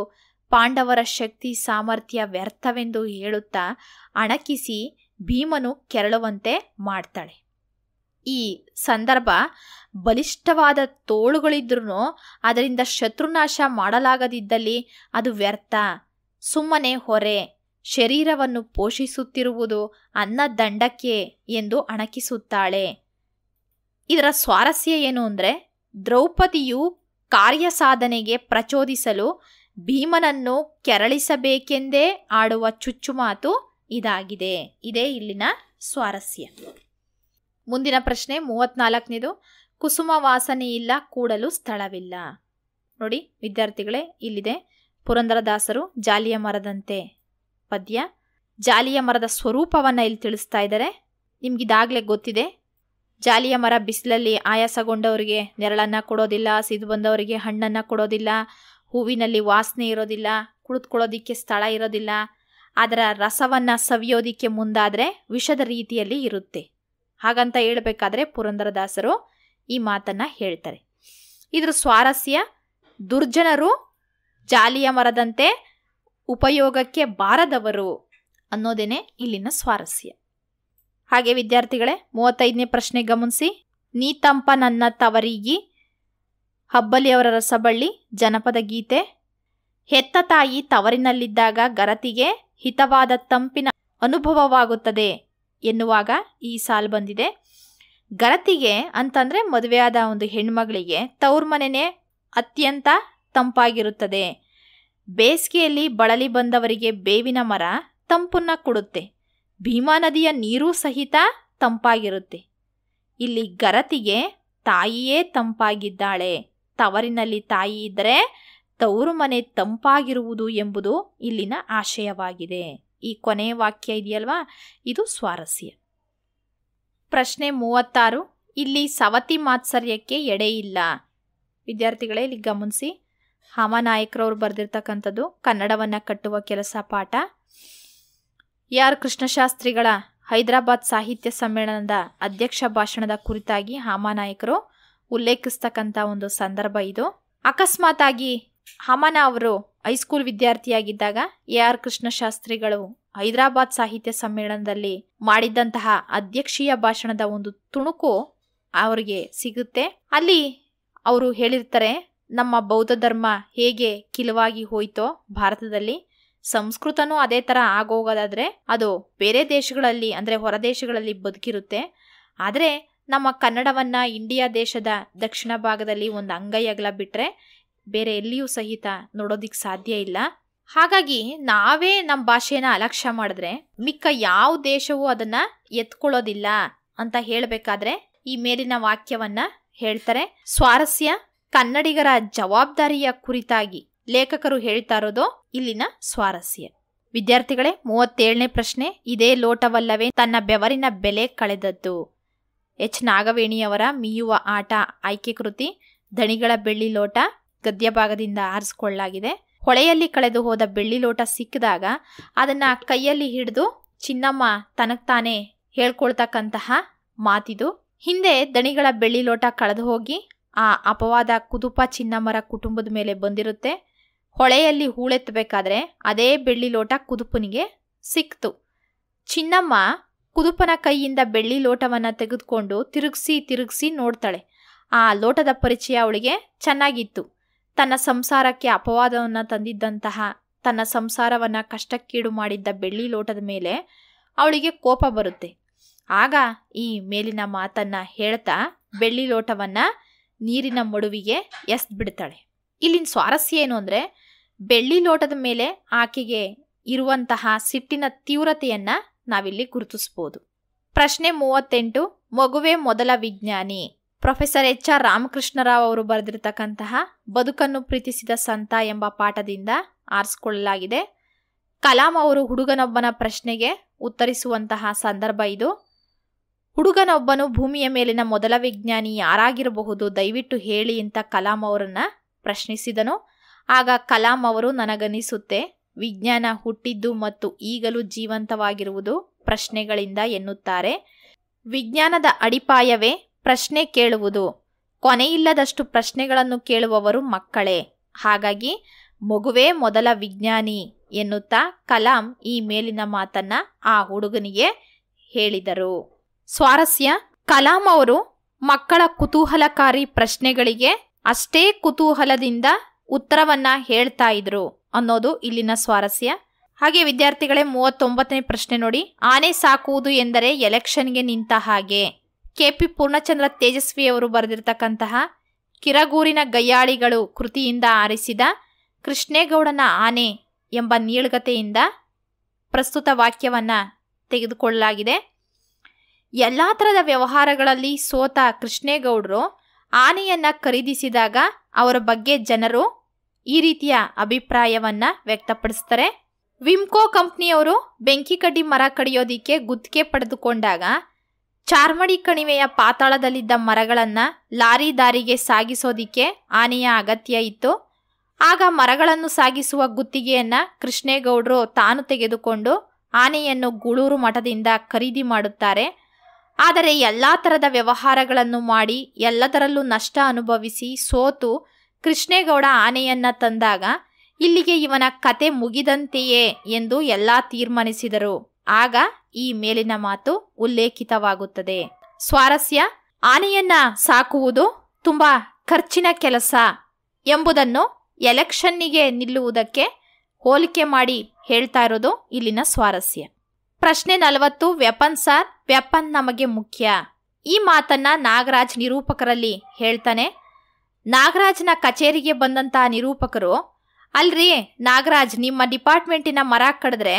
ಪಾಂಡವರ ಶಕ್ತಿ ಸಾಮರ್ಥ್ಯ ವ್ಯರ್ಥವೆಂದು ಹೇಳುತ್ತಾ ಅಣಕಿಸಿ ಭೀಮನು ಕೆರಳುವಂತೆ ಮಾಡ್ತಾಳೆ ಈ ಸಂದರ್ಭ ಬಲಿಷ್ಠವಾದ ತೋಳುಗಳಿದ್ರೂ ಅದರಿಂದ ಶತ್ರುನಾಶ ಮಾಡಲಾಗದಿದ್ದಲ್ಲಿ ಅದು ವ್ಯರ್ಥ ಸುಮ್ಮನೆ ಹೊರೆ ಶರೀರವನ್ನು ಪೋಷಿಸುತ್ತಿರುವುದು ಅನ್ನ ದಂಡಕ್ಕೆ ಎಂದು ಅಣಕಿಸುತ್ತಾಳೆ ಇದರ ಸ್ವಾರಸ್ಯ ಏನು ಅಂದರೆ ದ್ರೌಪದಿಯು ಕಾರ್ಯ ಸಾಧನೆಗೆ ಪ್ರಚೋದಿಸಲು ಭೀಮನನ್ನು ಕೆರಳಿಸಬೇಕೆಂದೇ ಆಡುವ ಚುಚ್ಚುಮಾತು ಇದಾಗಿದೆ ಇದೇ ಇಲ್ಲಿನ ಸ್ವಾರಸ್ಯ ಮುಂದಿನ ಪ್ರಶ್ನೆ ಮೂವತ್ನಾಲ್ಕನೇದು ಕುಸುಮ ವಾಸನೆ ಇಲ್ಲ ಕೂಡಲು ಸ್ಥಳವಿಲ್ಲ ನೋಡಿ ವಿದ್ಯಾರ್ಥಿಗಳೇ ಇಲ್ಲಿದೆ ಪುರಂದರದಾಸರು ಜಾಲಿಯ ಮರದಂತೆ ಪದ್ಯ ಜಾಲಿಯ ಮರದ ಸ್ವರೂಪವನ್ನು ಇಲ್ಲಿ ತಿಳಿಸ್ತಾ ಇದ್ದಾರೆ ನಿಮ್ಗಿದಾಗಲೇ ಗೊತ್ತಿದೆ ಜಾಲಿಯ ಮರ ಬಿಸಿಲಲ್ಲಿ ಆಯಾಸಗೊಂಡವರಿಗೆ ನೆರಳನ್ನು ಕೊಡೋದಿಲ್ಲ ಸಿದು ಬಂದವರಿಗೆ ಹಣ್ಣನ್ನು ಕೊಡೋದಿಲ್ಲ ಹೂವಿನಲ್ಲಿ ವಾಸನೆ ಇರೋದಿಲ್ಲ ಕುಳಿತುಕೊಳ್ಳೋದಿಕ್ಕೆ ಸ್ಥಳ ಇರೋದಿಲ್ಲ ಅದರ ರಸವನ್ನು ಸವಿಯೋದಿಕ್ಕೆ ಮುಂದಾದರೆ ವಿಷದ ರೀತಿಯಲ್ಲಿ ಇರುತ್ತೆ ಹಾಗಂತ ಹೇಳಬೇಕಾದ್ರೆ ಪುರಂದರದಾಸರು ಈ ಮಾತನ್ನು ಹೇಳ್ತಾರೆ ಇದ್ರ ಸ್ವಾರಸ್ಯ ದುರ್ಜನರು ಜಾಲಿಯ ಮರದಂತೆ ಉಪಯೋಗಕ್ಕೆ ಬಾರದವರು ಅನ್ನೋದೇನೆ ಇಲ್ಲಿನ ಸ್ವಾರಸ್ಯ ಹಾಗೆ ವಿದ್ಯಾರ್ಥಿಗಳೇ ಮೂವತ್ತೈದನೇ ಪ್ರಶ್ನೆ ಗಮನಿಸಿ ನೀತಂಪ ನನ್ನ ತವರಿಗಿ ಹಬ್ಬಲಿಯವರ ರಸಬಳ್ಳಿ ಜನಪದ ಗೀತೆ ಹೆತ್ತ ತಾಯಿ ತವರಿನಲ್ಲಿದ್ದಾಗ ಗರತಿಗೆ ಹಿತವಾದ ತಂಪಿನ ಅನುಭವವಾಗುತ್ತದೆ ಎನ್ನುವಾಗ ಈ ಸಾಲು ಬಂದಿದೆ ಗರತಿಗೆ ಅಂತಂದರೆ ಮದುವೆಯಾದ ಒಂದು ಹೆಣ್ಮಗಳಿಗೆ ತವ್ರ ಮನೆಯೇ ಅತ್ಯಂತ ತಂಪಾಗಿರುತ್ತದೆ ಬೇಸಿಗೆಯಲ್ಲಿ ಬಳಲಿ ಬಂದವರಿಗೆ ಬೇವಿನ ಮರ ತಂಪನ್ನು ಕೊಡುತ್ತೆ ಭೀಮಾ ನದಿಯ ನೀರು ಸಹಿತ ತಂಪಾಗಿರುತ್ತೆ ಇಲ್ಲಿ ಗರತಿಗೆ ತಾಯಿಯೇ ತಂಪಾಗಿದ್ದಾಳೆ ತವರಿನಲ್ಲಿ ತಾಯಿ ಇದ್ದರೆ ತವರು ಮನೆ ತಂಪಾಗಿರುವುದು ಎಂಬುದು ಇಲ್ಲಿನ ಆಶಯವಾಗಿದೆ ಈ ಕೊನೆಯ ವಾಕ್ಯ ಇದೆಯಲ್ವಾ ಇದು ಸ್ವಾರಸ್ಯ ಪ್ರಶ್ನೆ ಮೂವತ್ತಾರು ಇಲ್ಲಿ ಸವತಿ ಮಾತ್ಸರ್ಯಕ್ಕೆ ಇಲ್ಲ ವಿದ್ಯಾರ್ಥಿಗಳೇ ಇಲ್ಲಿ ಗಮನಿಸಿ ಹಾಮ ಬರೆದಿರ್ತಕ್ಕಂಥದ್ದು ಕನ್ನಡವನ್ನು ಕಟ್ಟುವ ಕೆಲಸ ಪಾಠ ಯಾರ್ ಕೃಷ್ಣಶಾಸ್ತ್ರಿಗಳ ಹೈದರಾಬಾದ್ ಸಾಹಿತ್ಯ ಸಮ್ಮೇಳನದ ಅಧ್ಯಕ್ಷ ಭಾಷಣದ ಕುರಿತಾಗಿ ಹಾಮಾನಾಯಕರು ಉಲ್ಲೇಖಿಸ್ತಕ್ಕಂಥ ಒಂದು ಸಂದರ್ಭ ಇದು ಅಕಸ್ಮಾತ್ ಆಗಿ ಹಮನ ಅವರು ಹೈಸ್ಕೂಲ್ ವಿದ್ಯಾರ್ಥಿಯಾಗಿದ್ದಾಗ ಎ ಆರ್ ಕೃಷ್ಣಶಾಸ್ತ್ರಿಗಳು ಹೈದರಾಬಾದ್ ಸಾಹಿತ್ಯ ಸಮ್ಮೇಳನದಲ್ಲಿ ಮಾಡಿದ್ದಂತಹ ಅಧ್ಯಕ್ಷೀಯ ಭಾಷಣದ ಒಂದು ತುಣುಕು ಅವರಿಗೆ ಸಿಗುತ್ತೆ ಅಲ್ಲಿ ಅವರು ಹೇಳಿರ್ತಾರೆ ನಮ್ಮ ಬೌದ್ಧ ಧರ್ಮ ಹೇಗೆ ಕಿಲುವಾಗಿ ಹೋಯ್ತೋ ಭಾರತದಲ್ಲಿ ಸಂಸ್ಕೃತನೂ ಅದೇ ಥರ ಆಗೋಗೋದಾದರೆ ಅದು ಬೇರೆ ದೇಶಗಳಲ್ಲಿ ಅಂದರೆ ಹೊರ ದೇಶಗಳಲ್ಲಿ ಬದುಕಿರುತ್ತೆ ಆದರೆ ನಮ್ಮ ಕನ್ನಡವನ್ನು ಇಂಡಿಯಾ ದೇಶದ ದಕ್ಷಿಣ ಭಾಗದಲ್ಲಿ ಒಂದು ಅಂಗೈ ಅಗಲ ಬಿಟ್ಟರೆ ಬೇರೆ ಎಲ್ಲಿಯೂ ಸಹಿತ ನೋಡೋದಿಕ್ಕೆ ಸಾಧ್ಯ ಇಲ್ಲ ಹಾಗಾಗಿ ನಾವೇ ನಮ್ಮ ಭಾಷೆನ ಅಲಕ್ಷ್ಯ ಮಾಡಿದ್ರೆ ಮಿಕ್ಕ ಯಾವ ದೇಶವೂ ಅದನ್ನ ಎತ್ಕೊಳ್ಳೋದಿಲ್ಲ ಅಂತ ಹೇಳಬೇಕಾದ್ರೆ ಈ ಮೇಲಿನ ವಾಕ್ಯವನ್ನ ಹೇಳ್ತಾರೆ ಸ್ವಾರಸ್ಯ ಕನ್ನಡಿಗರ ಜವಾಬ್ದಾರಿಯ ಕುರಿತಾಗಿ ಲೇಖಕರು ಹೇಳ್ತಾ ಇರೋದು ಇಲ್ಲಿನ ಸ್ವಾರಸ್ಯ ವಿದ್ಯಾರ್ಥಿಗಳೇ ಮೂವತ್ತೇಳನೇ ಪ್ರಶ್ನೆ ಇದೇ ಲೋಟವಲ್ಲವೇ ತನ್ನ ಬೆವರಿನ ಬೆಲೆ ಕಳೆದದ್ದು ಎಚ್ ನಾಗವೇಣಿಯವರ ಮೀಯುವ ಆಟ ಆಯ್ಕೆ ಕೃತಿ ದಣಿಗಳ ಬೆಳ್ಳಿ ಲೋಟ ಗದ್ಯಭಾಗದಿಂದ ಆರಿಸಿಕೊಳ್ಳಲಾಗಿದೆ ಹೊಳೆಯಲ್ಲಿ ಕಳೆದು ಹೋದ ಬೆಳ್ಳಿ ಲೋಟ ಸಿಕ್ಕಿದಾಗ ಅದನ್ನು ಕೈಯಲ್ಲಿ ಹಿಡಿದು ಚಿನ್ನಮ್ಮ ತಾನೇ ಹೇಳ್ಕೊಳ್ತಕ್ಕಂತಹ ಮಾತಿದು ಹಿಂದೆ ದಣಿಗಳ ಬೆಳ್ಳಿ ಲೋಟ ಕಳೆದು ಹೋಗಿ ಆ ಅಪವಾದ ಕುದುಪ ಚಿನ್ನಮ್ಮರ ಕುಟುಂಬದ ಮೇಲೆ ಬಂದಿರುತ್ತೆ ಹೊಳೆಯಲ್ಲಿ ಹೂಳೆತ್ತಬೇಕಾದ್ರೆ ಅದೇ ಬೆಳ್ಳಿ ಲೋಟ ಕುದುಪನಿಗೆ ಸಿಕ್ತು ಚಿನ್ನಮ್ಮ ಕುದುಪನ ಕೈಯಿಂದ ಬೆಳ್ಳಿ ಲೋಟವನ್ನು ತೆಗೆದುಕೊಂಡು ತಿರುಗಿಸಿ ತಿರುಗಿಸಿ ನೋಡ್ತಾಳೆ ಆ ಲೋಟದ ಪರಿಚಯ ಅವಳಿಗೆ ಚೆನ್ನಾಗಿತ್ತು ತನ್ನ ಸಂಸಾರಕ್ಕೆ ಅಪವಾದವನ್ನು ತಂದಿದ್ದಂತಹ ತನ್ನ ಸಂಸಾರವನ್ನು ಕಷ್ಟಕ್ಕೀಡು ಮಾಡಿದ್ದ ಬೆಳ್ಳಿ ಲೋಟದ ಮೇಲೆ ಅವಳಿಗೆ ಕೋಪ ಬರುತ್ತೆ ಆಗ ಈ ಮೇಲಿನ ಮಾತನ್ನ ಹೇಳ್ತಾ ಬೆಳ್ಳಿ ಲೋಟವನ್ನು ನೀರಿನ ಮಡುವಿಗೆ ಬಿಡ್ತಾಳೆ ಇಲ್ಲಿನ ಸ್ವಾರಸ್ಯ ಏನು ಅಂದರೆ ಬೆಳ್ಳಿ ಲೋಟದ ಮೇಲೆ ಆಕೆಗೆ ಇರುವಂತಹ ಸಿಟ್ಟಿನ ತೀವ್ರತೆಯನ್ನು ನಾವಿಲ್ಲಿ ಗುರುತಿಸ್ಬೋದು ಪ್ರಶ್ನೆ ಮೂವತ್ತೆಂಟು ಮಗುವೆ ಮೊದಲ ವಿಜ್ಞಾನಿ ಪ್ರೊಫೆಸರ್ ಎಚ್ ಆರ್ ರಾಮಕೃಷ್ಣರಾವ್ ಅವರು ಬರೆದಿರತಕ್ಕಂತಹ ಬದುಕನ್ನು ಪ್ರೀತಿಸಿದ ಸಂತ ಎಂಬ ಪಾಠದಿಂದ ಆರಿಸಿಕೊಳ್ಳಲಾಗಿದೆ ಕಲಾಂ ಅವರು ಹುಡುಗನೊಬ್ಬನ ಪ್ರಶ್ನೆಗೆ ಉತ್ತರಿಸುವಂತಹ ಸಂದರ್ಭ ಇದು ಹುಡುಗನೊಬ್ಬನು ಭೂಮಿಯ ಮೇಲಿನ ಮೊದಲ ವಿಜ್ಞಾನಿ ಯಾರಾಗಿರಬಹುದು ದಯವಿಟ್ಟು ಹೇಳಿ ಅಂತ ಕಲಾಂ ಅವರನ್ನು ಪ್ರಶ್ನಿಸಿದನು ಆಗ ಕಲಾಂ ಅವರು ನನಗನಿಸುತ್ತೆ ವಿಜ್ಞಾನ ಹುಟ್ಟಿದ್ದು ಮತ್ತು ಈಗಲೂ ಜೀವಂತವಾಗಿರುವುದು ಪ್ರಶ್ನೆಗಳಿಂದ ಎನ್ನುತ್ತಾರೆ ವಿಜ್ಞಾನದ ಅಡಿಪಾಯವೇ ಪ್ರಶ್ನೆ ಕೇಳುವುದು ಕೊನೆಯಿಲ್ಲದಷ್ಟು ಪ್ರಶ್ನೆಗಳನ್ನು ಕೇಳುವವರು ಮಕ್ಕಳೇ ಹಾಗಾಗಿ ಮಗುವೇ ಮೊದಲ ವಿಜ್ಞಾನಿ ಎನ್ನುತ್ತಾ ಕಲಾಂ ಈ ಮೇಲಿನ ಮಾತನ್ನ ಆ ಹುಡುಗನಿಗೆ ಹೇಳಿದರು ಸ್ವಾರಸ್ಯ ಕಲಾಂ ಅವರು ಮಕ್ಕಳ ಕುತೂಹಲಕಾರಿ ಪ್ರಶ್ನೆಗಳಿಗೆ ಅಷ್ಟೇ ಕುತೂಹಲದಿಂದ ಉತ್ತರವನ್ನ ಹೇಳ್ತಾ ಇದ್ರು ಅನ್ನೋದು ಇಲ್ಲಿನ ಸ್ವಾರಸ್ಯ ಹಾಗೆ ವಿದ್ಯಾರ್ಥಿಗಳೇ ಮೂವತ್ತೊಂಬತ್ತನೇ ಪ್ರಶ್ನೆ ನೋಡಿ ಆನೆ ಸಾಕುವುದು ಎಂದರೆ ಎಲೆಕ್ಷನ್ಗೆ ನಿಂತ ಹಾಗೆ ಕೆ ಪಿ ಪೂರ್ಣಚಂದ್ರ ತೇಜಸ್ವಿಯವರು ಬರೆದಿರ್ತಕ್ಕಂತಹ ಕಿರಗೂರಿನ ಗಯ್ಯಾಳಿಗಳು ಕೃತಿಯಿಂದ ಆರಿಸಿದ ಕೃಷ್ಣೇಗೌಡನ ಆನೆ ಎಂಬ ನೀಳ್ಗತೆಯಿಂದ ಪ್ರಸ್ತುತ ವಾಕ್ಯವನ್ನು ತೆಗೆದುಕೊಳ್ಳಲಾಗಿದೆ ಎಲ್ಲ ಥರದ ವ್ಯವಹಾರಗಳಲ್ಲಿ ಸೋತ ಕೃಷ್ಣೇಗೌಡರು ಆನೆಯನ್ನು ಖರೀದಿಸಿದಾಗ ಅವರ ಬಗ್ಗೆ ಜನರು ಈ ರೀತಿಯ ಅಭಿಪ್ರಾಯವನ್ನು ವ್ಯಕ್ತಪಡಿಸ್ತಾರೆ ವಿಮ್ಕೋ ಕಂಪ್ನಿಯವರು ಬೆಂಕಿ ಕಡ್ಡಿ ಮರ ಕಡಿಯೋದಿಕ್ಕೆ ಗುತ್ತಿಗೆ ಪಡೆದುಕೊಂಡಾಗ ಚಾರ್ಮಡಿ ಕಣಿವೆಯ ಪಾತಾಳದಲ್ಲಿದ್ದ ಮರಗಳನ್ನು ಲಾರಿ ದಾರಿಗೆ ಸಾಗಿಸೋದಿಕ್ಕೆ ಆನೆಯ ಅಗತ್ಯ ಇತ್ತು ಆಗ ಮರಗಳನ್ನು ಸಾಗಿಸುವ ಗುತ್ತಿಗೆಯನ್ನು ಕೃಷ್ಣೇಗೌಡರು ತಾನು ತೆಗೆದುಕೊಂಡು ಆನೆಯನ್ನು ಗುಳೂರು ಮಠದಿಂದ ಖರೀದಿ ಮಾಡುತ್ತಾರೆ ಆದರೆ ಎಲ್ಲ ಥರದ ವ್ಯವಹಾರಗಳನ್ನು ಮಾಡಿ ಎಲ್ಲದರಲ್ಲೂ ನಷ್ಟ ಅನುಭವಿಸಿ ಸೋತು ಕೃಷ್ಣೇಗೌಡ ಆನೆಯನ್ನು ತಂದಾಗ ಇಲ್ಲಿಗೆ ಇವನ ಕತೆ ಮುಗಿದಂತೆಯೇ ಎಂದು ಎಲ್ಲ ತೀರ್ಮಾನಿಸಿದರು ಆಗ ಈ ಮೇಲಿನ ಮಾತು ಉಲ್ಲೇಖಿತವಾಗುತ್ತದೆ ಸ್ವಾರಸ್ಯ ಆನೆಯನ್ನ ಸಾಕುವುದು ತುಂಬಾ ಖರ್ಚಿನ ಕೆಲಸ ಎಂಬುದನ್ನು ಎಲೆಕ್ಷನ್ನಿಗೆ ನಿಲ್ಲುವುದಕ್ಕೆ ಹೋಲಿಕೆ ಮಾಡಿ ಹೇಳ್ತಾ ಇರೋದು ಇಲ್ಲಿನ ಸ್ವಾರಸ್ಯ ಪ್ರಶ್ನೆ ನಲವತ್ತು ವೆಪನ್ ಸಾರ್ ವೆಪನ್ ನಮಗೆ ಮುಖ್ಯ ಈ ಮಾತನ್ನ ನಾಗರಾಜ್ ನಿರೂಪಕರಲ್ಲಿ ಹೇಳ್ತಾನೆ ನಾಗರಾಜ್ನ ಕಚೇರಿಗೆ ಬಂದಂತಹ ನಿರೂಪಕರು ಅಲ್ರಿ ನಾಗರಾಜ್ ನಿಮ್ಮ ಡಿಪಾರ್ಟ್ಮೆಂಟಿನ ಮರ ಕಡಿದ್ರೆ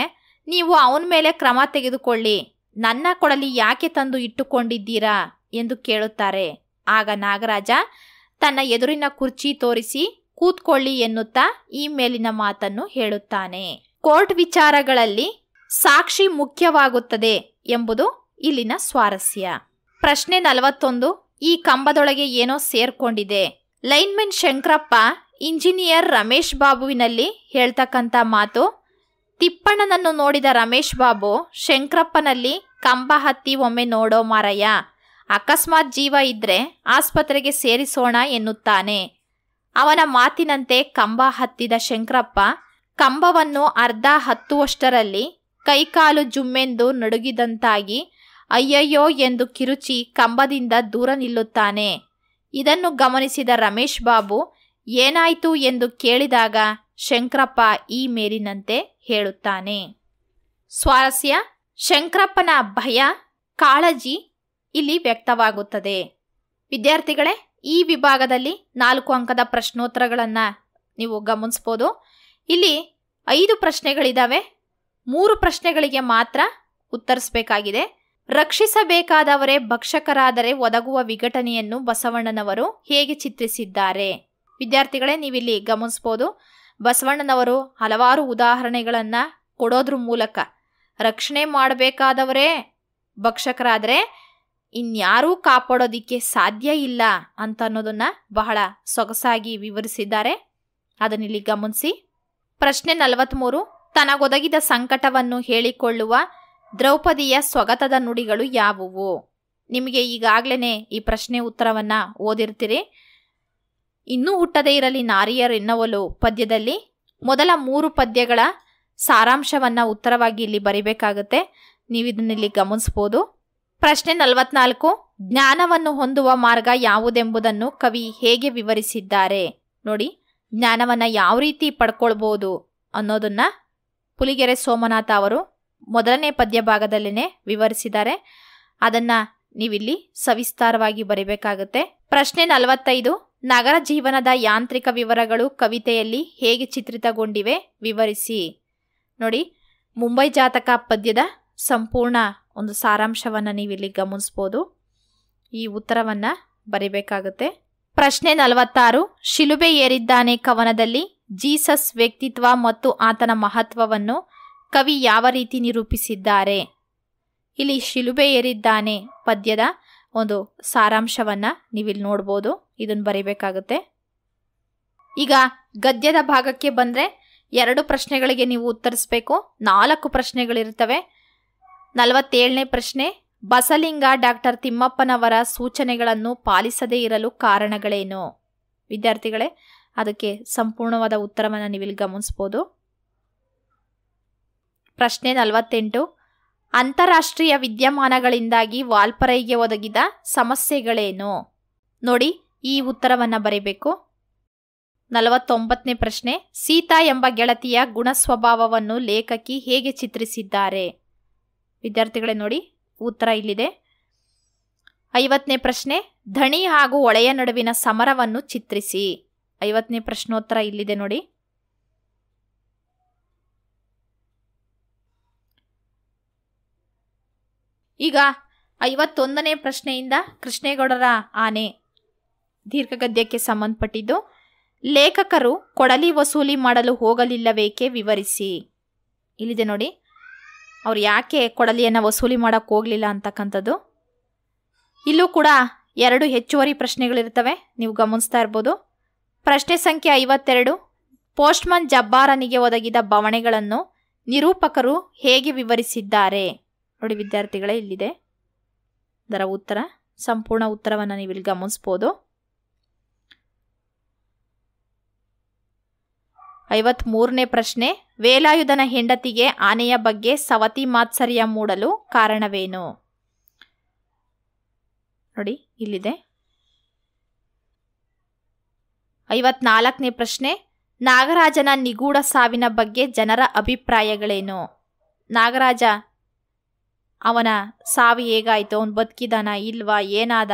ನೀವು ಅವನ ಮೇಲೆ ಕ್ರಮ ತೆಗೆದುಕೊಳ್ಳಿ ನನ್ನ ಕೊಡಲಿ ಯಾಕೆ ತಂದು ಇಟ್ಟುಕೊಂಡಿದ್ದೀರಾ ಎಂದು ಕೇಳುತ್ತಾರೆ ಆಗ ನಾಗರಾಜ ತನ್ನ ಎದುರಿನ ಕುರ್ಚಿ ತೋರಿಸಿ ಕೂತ್ಕೊಳ್ಳಿ ಎನ್ನುತ್ತಾ ಈ ಮೇಲಿನ ಮಾತನ್ನು ಹೇಳುತ್ತಾನೆ ಕೋರ್ಟ್ ವಿಚಾರಗಳಲ್ಲಿ ಸಾಕ್ಷಿ ಮುಖ್ಯವಾಗುತ್ತದೆ ಎಂಬುದು ಇಲ್ಲಿನ ಸ್ವಾರಸ್ಯ ಪ್ರಶ್ನೆ ನಲವತ್ತೊಂದು ಈ ಕಂಬದೊಳಗೆ ಏನೋ ಸೇರ್ಕೊಂಡಿದೆ ಲೈನ್ಮೆನ್ ಶಂಕರಪ್ಪ ಇಂಜಿನಿಯರ್ ರಮೇಶ್ ಬಾಬುವಿನಲ್ಲಿ ಹೇಳ್ತಕ್ಕಂಥ ಮಾತು ತಿಪ್ಪಣ್ಣನನ್ನು ನೋಡಿದ ರಮೇಶ್ ಬಾಬು ಶಂಕರಪ್ಪನಲ್ಲಿ ಕಂಬ ಹತ್ತಿ ಒಮ್ಮೆ ನೋಡೋ ಮಾರಯ್ಯ ಅಕಸ್ಮಾತ್ ಜೀವ ಇದ್ರೆ ಆಸ್ಪತ್ರೆಗೆ ಸೇರಿಸೋಣ ಎನ್ನುತ್ತಾನೆ ಅವನ ಮಾತಿನಂತೆ ಕಂಬ ಹತ್ತಿದ ಶಂಕರಪ್ಪ ಕಂಬವನ್ನು ಅರ್ಧ ಹತ್ತುವಷ್ಟರಲ್ಲಿ ಕೈಕಾಲು ಜುಮ್ಮೆಂದು ನಡುಗಿದಂತಾಗಿ ಅಯ್ಯಯ್ಯೋ ಎಂದು ಕಿರುಚಿ ಕಂಬದಿಂದ ದೂರ ನಿಲ್ಲುತ್ತಾನೆ ಇದನ್ನು ಗಮನಿಸಿದ ರಮೇಶ್ ಬಾಬು ಏನಾಯಿತು ಎಂದು ಕೇಳಿದಾಗ ಶಂಕರಪ್ಪ ಈ ಮೇಲಿನಂತೆ ಹೇಳುತ್ತಾನೆ ಸ್ವಾರಸ್ಯ ಶಂಕರಪ್ಪನ ಭಯ ಕಾಳಜಿ ಇಲ್ಲಿ ವ್ಯಕ್ತವಾಗುತ್ತದೆ ವಿದ್ಯಾರ್ಥಿಗಳೇ ಈ ವಿಭಾಗದಲ್ಲಿ ನಾಲ್ಕು ಅಂಕದ ಪ್ರಶ್ನೋತ್ತರಗಳನ್ನು ನೀವು ಗಮನಿಸ್ಬೋದು ಇಲ್ಲಿ ಐದು ಪ್ರಶ್ನೆಗಳಿದಾವೆ ಮೂರು ಪ್ರಶ್ನೆಗಳಿಗೆ ಮಾತ್ರ ಉತ್ತರಿಸಬೇಕಾಗಿದೆ ರಕ್ಷಿಸಬೇಕಾದವರೇ ಭಕ್ಷಕರಾದರೆ ಒದಗುವ ವಿಘಟನೆಯನ್ನು ಬಸವಣ್ಣನವರು ಹೇಗೆ ಚಿತ್ರಿಸಿದ್ದಾರೆ ವಿದ್ಯಾರ್ಥಿಗಳೇ ನೀವಿಲ್ಲಿ ಗಮನಿಸ್ಬೋದು ಬಸವಣ್ಣನವರು ಹಲವಾರು ಉದಾಹರಣೆಗಳನ್ನು ಕೊಡೋದ್ರ ಮೂಲಕ ರಕ್ಷಣೆ ಮಾಡಬೇಕಾದವರೇ ಭಕ್ಷಕರಾದರೆ ಇನ್ಯಾರೂ ಕಾಪಾಡೋದಿಕ್ಕೆ ಸಾಧ್ಯ ಇಲ್ಲ ಅಂತ ಅನ್ನೋದನ್ನು ಬಹಳ ಸೊಗಸಾಗಿ ವಿವರಿಸಿದ್ದಾರೆ ಅದನ್ನಿಲ್ಲಿ ಗಮನಿಸಿ ಪ್ರಶ್ನೆ ನಲವತ್ತ್ಮೂರು ತನಗೊದಗಿದ ಸಂಕಟವನ್ನು ಹೇಳಿಕೊಳ್ಳುವ ದ್ರೌಪದಿಯ ಸ್ವಗತದ ನುಡಿಗಳು ಯಾವುವು ನಿಮಗೆ ಈಗಾಗಲೇ ಈ ಪ್ರಶ್ನೆ ಉತ್ತರವನ್ನು ಓದಿರ್ತೀರಿ ಇನ್ನೂ ಹುಟ್ಟದೇ ಇರಲಿ ಎನ್ನುವಲು ಪದ್ಯದಲ್ಲಿ ಮೊದಲ ಮೂರು ಪದ್ಯಗಳ ಸಾರಾಂಶವನ್ನು ಉತ್ತರವಾಗಿ ಇಲ್ಲಿ ಬರಿಬೇಕಾಗುತ್ತೆ ನೀವು ಇದನ್ನಿಲ್ಲಿ ಗಮನಿಸ್ಬೋದು ಪ್ರಶ್ನೆ ನಲವತ್ನಾಲ್ಕು ಜ್ಞಾನವನ್ನು ಹೊಂದುವ ಮಾರ್ಗ ಯಾವುದೆಂಬುದನ್ನು ಕವಿ ಹೇಗೆ ವಿವರಿಸಿದ್ದಾರೆ ನೋಡಿ ಜ್ಞಾನವನ್ನು ಯಾವ ರೀತಿ ಪಡ್ಕೊಳ್ಬೋದು ಅನ್ನೋದನ್ನು ಪುಲಿಗೆರೆ ಸೋಮನಾಥ ಅವರು ಮೊದಲನೇ ಪದ್ಯ ಭಾಗದಲ್ಲೇ ವಿವರಿಸಿದ್ದಾರೆ ಅದನ್ನು ನೀವಿಲ್ಲಿ ಸವಿಸ್ತಾರವಾಗಿ ಬರಿಬೇಕಾಗುತ್ತೆ ಪ್ರಶ್ನೆ ನಲವತ್ತೈದು ನಗರ ಜೀವನದ ಯಾಂತ್ರಿಕ ವಿವರಗಳು ಕವಿತೆಯಲ್ಲಿ ಹೇಗೆ ಚಿತ್ರಿತಗೊಂಡಿವೆ ವಿವರಿಸಿ ನೋಡಿ ಮುಂಬೈ ಜಾತಕ ಪದ್ಯದ ಸಂಪೂರ್ಣ ಒಂದು ಸಾರಾಂಶವನ್ನು ನೀವಿಲ್ಲಿ ಗಮನಿಸ್ಬೋದು ಈ ಉತ್ತರವನ್ನು ಬರಿಬೇಕಾಗುತ್ತೆ ಪ್ರಶ್ನೆ ನಲವತ್ತಾರು ಶಿಲುಬೆ ಏರಿದ್ದಾನೆ ಕವನದಲ್ಲಿ ಜೀಸಸ್ ವ್ಯಕ್ತಿತ್ವ ಮತ್ತು ಆತನ ಮಹತ್ವವನ್ನು ಕವಿ ಯಾವ ರೀತಿ ನಿರೂಪಿಸಿದ್ದಾರೆ ಇಲ್ಲಿ ಶಿಲುಬೆ ಏರಿದ್ದಾನೆ ಪದ್ಯದ ಒಂದು ಸಾರಾಂಶವನ್ನು ನೀವಿಲ್ಲಿ ನೋಡ್ಬೋದು ಇದನ್ನು ಬರೀಬೇಕಾಗುತ್ತೆ ಈಗ ಗದ್ಯದ ಭಾಗಕ್ಕೆ ಬಂದರೆ ಎರಡು ಪ್ರಶ್ನೆಗಳಿಗೆ ನೀವು ಉತ್ತರಿಸಬೇಕು ನಾಲ್ಕು ಪ್ರಶ್ನೆಗಳಿರ್ತವೆ ನಲವತ್ತೇಳನೇ ಪ್ರಶ್ನೆ ಬಸಲಿಂಗ ಡಾಕ್ಟರ್ ತಿಮ್ಮಪ್ಪನವರ ಸೂಚನೆಗಳನ್ನು ಪಾಲಿಸದೇ ಇರಲು ಕಾರಣಗಳೇನು ವಿದ್ಯಾರ್ಥಿಗಳೇ ಅದಕ್ಕೆ ಸಂಪೂರ್ಣವಾದ ಉತ್ತರವನ್ನು ನೀವಿಲ್ಲಿ ಗಮನಿಸ್ಬೋದು ಪ್ರಶ್ನೆ ನಲವತ್ತೆಂಟು ಅಂತಾರಾಷ್ಟ್ರೀಯ ವಿದ್ಯಮಾನಗಳಿಂದಾಗಿ ವಾಲ್ಪರೈಗೆ ಒದಗಿದ ಸಮಸ್ಯೆಗಳೇನು ನೋಡಿ ಈ ಉತ್ತರವನ್ನು ಬರೀಬೇಕು ನಲವತ್ತೊಂಬತ್ತನೇ ಪ್ರಶ್ನೆ ಸೀತಾ ಎಂಬ ಗೆಳತಿಯ ಗುಣ ಸ್ವಭಾವವನ್ನು ಲೇಖಕಿ ಹೇಗೆ ಚಿತ್ರಿಸಿದ್ದಾರೆ ವಿದ್ಯಾರ್ಥಿಗಳೇ ನೋಡಿ ಉತ್ತರ ಇಲ್ಲಿದೆ ಐವತ್ತನೇ ಪ್ರಶ್ನೆ ಧಣಿ ಹಾಗೂ ಒಳೆಯ ನಡುವಿನ ಸಮರವನ್ನು ಚಿತ್ರಿಸಿ ಐವತ್ತನೇ ಪ್ರಶ್ನೋತ್ತರ ಇಲ್ಲಿದೆ ನೋಡಿ ಈಗ ಐವತ್ತೊಂದನೇ ಪ್ರಶ್ನೆಯಿಂದ ಕೃಷ್ಣೇಗೌಡರ ಆನೆ ದೀರ್ಘಗದ್ಯಕ್ಕೆ ಸಂಬಂಧಪಟ್ಟಿದ್ದು ಲೇಖಕರು ಕೊಡಲಿ ವಸೂಲಿ ಮಾಡಲು ಹೋಗಲಿಲ್ಲವೇಕೆ ವಿವರಿಸಿ ಇಲ್ಲಿದೆ ನೋಡಿ ಅವ್ರು ಯಾಕೆ ಕೊಡಲಿಯನ್ನು ವಸೂಲಿ ಮಾಡೋಕ್ಕೆ ಹೋಗಲಿಲ್ಲ ಅಂತಕ್ಕಂಥದ್ದು ಇಲ್ಲೂ ಕೂಡ ಎರಡು ಹೆಚ್ಚುವರಿ ಪ್ರಶ್ನೆಗಳಿರ್ತವೆ ನೀವು ಗಮನಿಸ್ತಾ ಇರ್ಬೋದು ಪ್ರಶ್ನೆ ಸಂಖ್ಯೆ ಐವತ್ತೆರಡು ಪೋಸ್ಟ್ಮನ್ ಜಬ್ಬಾರನಿಗೆ ಒದಗಿದ ಬವಣೆಗಳನ್ನು ನಿರೂಪಕರು ಹೇಗೆ ವಿವರಿಸಿದ್ದಾರೆ ನೋಡಿ ವಿದ್ಯಾರ್ಥಿಗಳೇ ಇಲ್ಲಿದೆ ಅದರ ಉತ್ತರ ಸಂಪೂರ್ಣ ಉತ್ತರವನ್ನು ನೀವು ಇಲ್ಲಿ ಗಮನಿಸ್ಬೋದು ಮೂರನೇ ಪ್ರಶ್ನೆ ವೇಲಾಯುಧನ ಹೆಂಡತಿಗೆ ಆನೆಯ ಬಗ್ಗೆ ಸವತಿ ಮಾತ್ಸರ್ಯ ಮೂಡಲು ಕಾರಣವೇನು ನೋಡಿ ಇಲ್ಲಿದೆ ಐವತ್ನಾಲ್ಕನೇ ಪ್ರಶ್ನೆ ನಾಗರಾಜನ ನಿಗೂಢ ಸಾವಿನ ಬಗ್ಗೆ ಜನರ ಅಭಿಪ್ರಾಯಗಳೇನು ನಾಗರಾಜ ಅವನ ಸಾವು ಹೇಗಾಯಿತು ಅವನು ಬದುಕಿದಾನ ಇಲ್ವಾ ಏನಾದ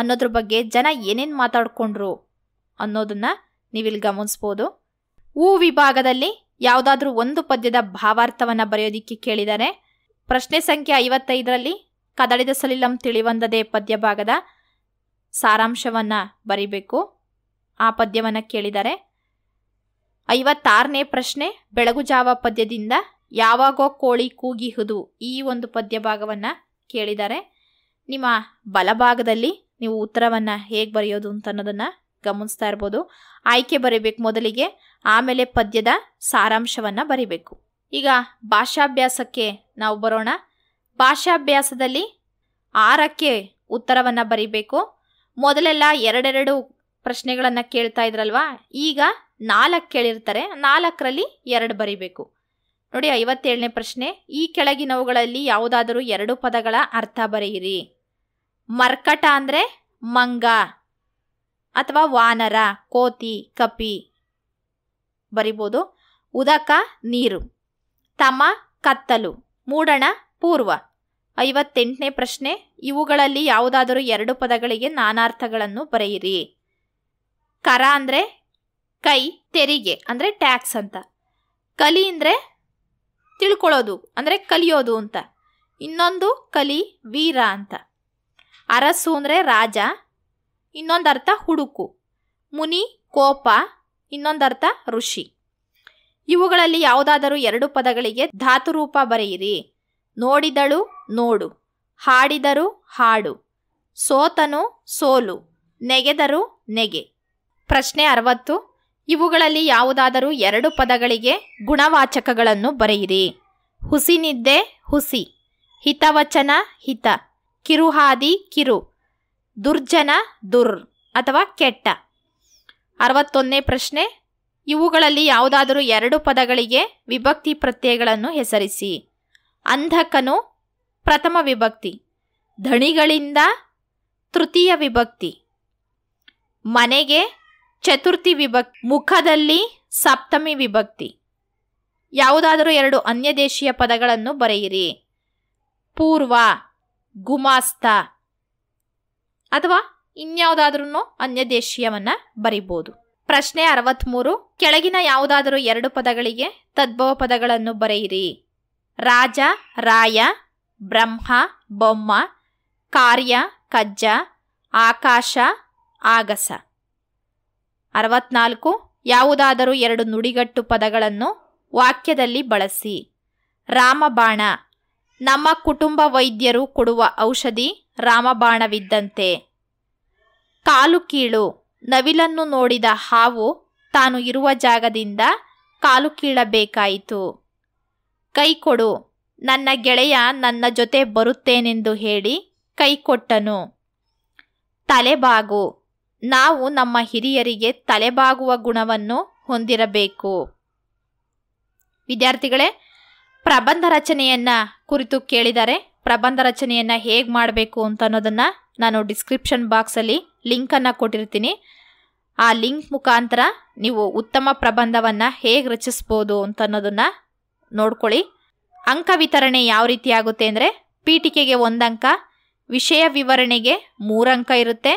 ಅನ್ನೋದ್ರ ಬಗ್ಗೆ ಜನ ಏನೇನು ಮಾತಾಡ್ಕೊಂಡ್ರು ಅನ್ನೋದನ್ನು ನೀವಿಲ್ಲಿ ಗಮನಿಸ್ಬೋದು ಊ ವಿಭಾಗದಲ್ಲಿ ಯಾವುದಾದ್ರೂ ಒಂದು ಪದ್ಯದ ಭಾವಾರ್ಥವನ್ನು ಬರೆಯೋದಿಕ್ಕೆ ಕೇಳಿದರೆ ಪ್ರಶ್ನೆ ಸಂಖ್ಯೆ ಐವತ್ತೈದರಲ್ಲಿ ಕದಳಿದ ಸಲಿಲಂ ತಿಳಿವಂದದೆ ಪದ್ಯ ಭಾಗದ ಸಾರಾಂಶವನ್ನು ಬರಿಬೇಕು ಆ ಪದ್ಯವನ್ನು ಕೇಳಿದರೆ ಐವತ್ತಾರನೇ ಪ್ರಶ್ನೆ ಬೆಳಗು ಜಾವ ಪದ್ಯದಿಂದ ಯಾವಾಗೋ ಕೋಳಿ ಕೂಗಿಹುದು ಈ ಒಂದು ಪದ್ಯ ಭಾಗವನ್ನು ಕೇಳಿದರೆ ನಿಮ್ಮ ಬಲಭಾಗದಲ್ಲಿ ನೀವು ಉತ್ತರವನ್ನು ಹೇಗೆ ಬರೆಯೋದು ಅಂತ ಅನ್ನೋದನ್ನು ಗಮನಿಸ್ತಾ ಇರ್ಬೋದು ಆಯ್ಕೆ ಬರೀಬೇಕು ಮೊದಲಿಗೆ ಆಮೇಲೆ ಪದ್ಯದ ಸಾರಾಂಶವನ್ನು ಬರಿಬೇಕು ಈಗ ಭಾಷಾಭ್ಯಾಸಕ್ಕೆ ನಾವು ಬರೋಣ ಭಾಷಾಭ್ಯಾಸದಲ್ಲಿ ಆರಕ್ಕೆ ಉತ್ತರವನ್ನು ಬರಿಬೇಕು ಮೊದಲೆಲ್ಲ ಎರಡೆರಡು ಪ್ರಶ್ನೆಗಳನ್ನು ಕೇಳ್ತಾ ಇದ್ರಲ್ವಾ ಈಗ ನಾಲ್ಕು ಕೇಳಿರ್ತಾರೆ ನಾಲ್ಕರಲ್ಲಿ ಎರಡು ಬರಿಬೇಕು ನೋಡಿ ಐವತ್ತೇಳನೇ ಪ್ರಶ್ನೆ ಈ ಕೆಳಗಿನವುಗಳಲ್ಲಿ ಯಾವುದಾದರೂ ಎರಡು ಪದಗಳ ಅರ್ಥ ಬರೆಯಿರಿ ಮರ್ಕಟ ಅಂದರೆ ಮಂಗ ಅಥವಾ ವಾನರ ಕೋತಿ ಕಪಿ ಬರಿಬೋದು ಉದಕ ನೀರು ತಮ ಕತ್ತಲು ಮೂಡಣ ಪೂರ್ವ ಐವತ್ತೆಂಟನೇ ಪ್ರಶ್ನೆ ಇವುಗಳಲ್ಲಿ ಯಾವುದಾದರೂ ಎರಡು ಪದಗಳಿಗೆ ನಾನಾರ್ಥಗಳನ್ನು ಬರೆಯಿರಿ ಕರ ಅಂದರೆ ಕೈ ತೆರಿಗೆ ಅಂದರೆ ಟ್ಯಾಕ್ಸ್ ಅಂತ ಕಲಿ ಅಂದರೆ ತಿಳ್ಕೊಳ್ಳೋದು ಅಂದರೆ ಕಲಿಯೋದು ಅಂತ ಇನ್ನೊಂದು ಕಲಿ ವೀರ ಅಂತ ಅರಸು ಅಂದರೆ ರಾಜ ಇನ್ನೊಂದು ಅರ್ಥ ಹುಡುಕು ಮುನಿ ಕೋಪ ಇನ್ನೊಂದರ್ಥ ಋಷಿ ಇವುಗಳಲ್ಲಿ ಯಾವುದಾದರೂ ಎರಡು ಪದಗಳಿಗೆ ಧಾತುರೂಪ ಬರೆಯಿರಿ ನೋಡಿದಳು ನೋಡು ಹಾಡಿದರು ಹಾಡು ಸೋತನು ಸೋಲು ನೆಗೆದರು ನೆಗೆ ಪ್ರಶ್ನೆ ಅರವತ್ತು ಇವುಗಳಲ್ಲಿ ಯಾವುದಾದರೂ ಎರಡು ಪದಗಳಿಗೆ ಗುಣವಾಚಕಗಳನ್ನು ಬರೆಯಿರಿ ಹುಸಿನಿದ್ದೆ ಹುಸಿ ಹಿತವಚನ ಹಿತ ಕಿರುಹಾದಿ ಕಿರು ದುರ್ಜನ ದುರ್ ಅಥವಾ ಕೆಟ್ಟ ಅರವತ್ತೊಂದನೇ ಪ್ರಶ್ನೆ ಇವುಗಳಲ್ಲಿ ಯಾವುದಾದರೂ ಎರಡು ಪದಗಳಿಗೆ ವಿಭಕ್ತಿ ಪ್ರತ್ಯಯಗಳನ್ನು ಹೆಸರಿಸಿ ಅಂಧಕನು ಪ್ರಥಮ ವಿಭಕ್ತಿ ಧಣಿಗಳಿಂದ ತೃತೀಯ ವಿಭಕ್ತಿ ಮನೆಗೆ ಚತುರ್ಥಿ ವಿಭಕ್ತಿ ಮುಖದಲ್ಲಿ ಸಪ್ತಮಿ ವಿಭಕ್ತಿ ಯಾವುದಾದರೂ ಎರಡು ಅನ್ಯದೇಶೀಯ ಪದಗಳನ್ನು ಬರೆಯಿರಿ ಪೂರ್ವ ಗುಮಾಸ್ತ ಅಥವಾ ಇನ್ಯಾವುದಾದ್ರೂ ಅನ್ಯದೇಶೀಯವನ್ನ ದೇಶೀಯವನ್ನ ಬರಿಬೋದು ಪ್ರಶ್ನೆ ಅರವತ್ತ್ಮೂರು ಕೆಳಗಿನ ಯಾವುದಾದರೂ ಎರಡು ಪದಗಳಿಗೆ ತದ್ಭವ ಪದಗಳನ್ನು ಬರೆಯಿರಿ ರಾಜ ರಾಯ ಬ್ರಹ್ಮ ಬೊಮ್ಮ ಕಾರ್ಯ ಕಜ್ಜ ಆಕಾಶ ಆಗಸ ಅರವತ್ನಾಲ್ಕು ಯಾವುದಾದರೂ ಎರಡು ನುಡಿಗಟ್ಟು ಪದಗಳನ್ನು ವಾಕ್ಯದಲ್ಲಿ ಬಳಸಿ ರಾಮಬಾಣ ನಮ್ಮ ಕುಟುಂಬ ವೈದ್ಯರು ಕೊಡುವ ಔಷಧಿ ರಾಮಬಾಣವಿದ್ದಂತೆ ಕಾಲು ಕೀಳು ನವಿಲನ್ನು ನೋಡಿದ ಹಾವು ತಾನು ಇರುವ ಜಾಗದಿಂದ ಕಾಲು ಕೀಳಬೇಕಾಯಿತು ಕೈ ಕೊಡು ನನ್ನ ಗೆಳೆಯ ನನ್ನ ಜೊತೆ ಬರುತ್ತೇನೆಂದು ಹೇಳಿ ಕೈ ಕೊಟ್ಟನು ತಲೆಬಾಗು ನಾವು ನಮ್ಮ ಹಿರಿಯರಿಗೆ ತಲೆಬಾಗುವ ಗುಣವನ್ನು ಹೊಂದಿರಬೇಕು ವಿದ್ಯಾರ್ಥಿಗಳೇ ಪ್ರಬಂಧ ರಚನೆಯನ್ನು ಕುರಿತು ಕೇಳಿದರೆ ಪ್ರಬಂಧ ರಚನೆಯನ್ನು ಹೇಗೆ ಮಾಡಬೇಕು ಅಂತ ಅನ್ನೋದನ್ನು ನಾನು ಡಿಸ್ಕ್ರಿಪ್ಷನ್ ಬಾಕ್ಸಲ್ಲಿ ಲಿಂಕನ್ನು ಕೊಟ್ಟಿರ್ತೀನಿ ಆ ಲಿಂಕ್ ಮುಖಾಂತರ ನೀವು ಉತ್ತಮ ಪ್ರಬಂಧವನ್ನು ಹೇಗೆ ರಚಿಸ್ಬೋದು ಅಂತ ಅನ್ನೋದನ್ನು ನೋಡ್ಕೊಳ್ಳಿ ಅಂಕ ವಿತರಣೆ ಯಾವ ರೀತಿ ಆಗುತ್ತೆ ಅಂದರೆ ಪೀಠಿಕೆಗೆ ಒಂದು ಅಂಕ ವಿಷಯ ವಿವರಣೆಗೆ ಮೂರಂಕ ಅಂಕ ಇರುತ್ತೆ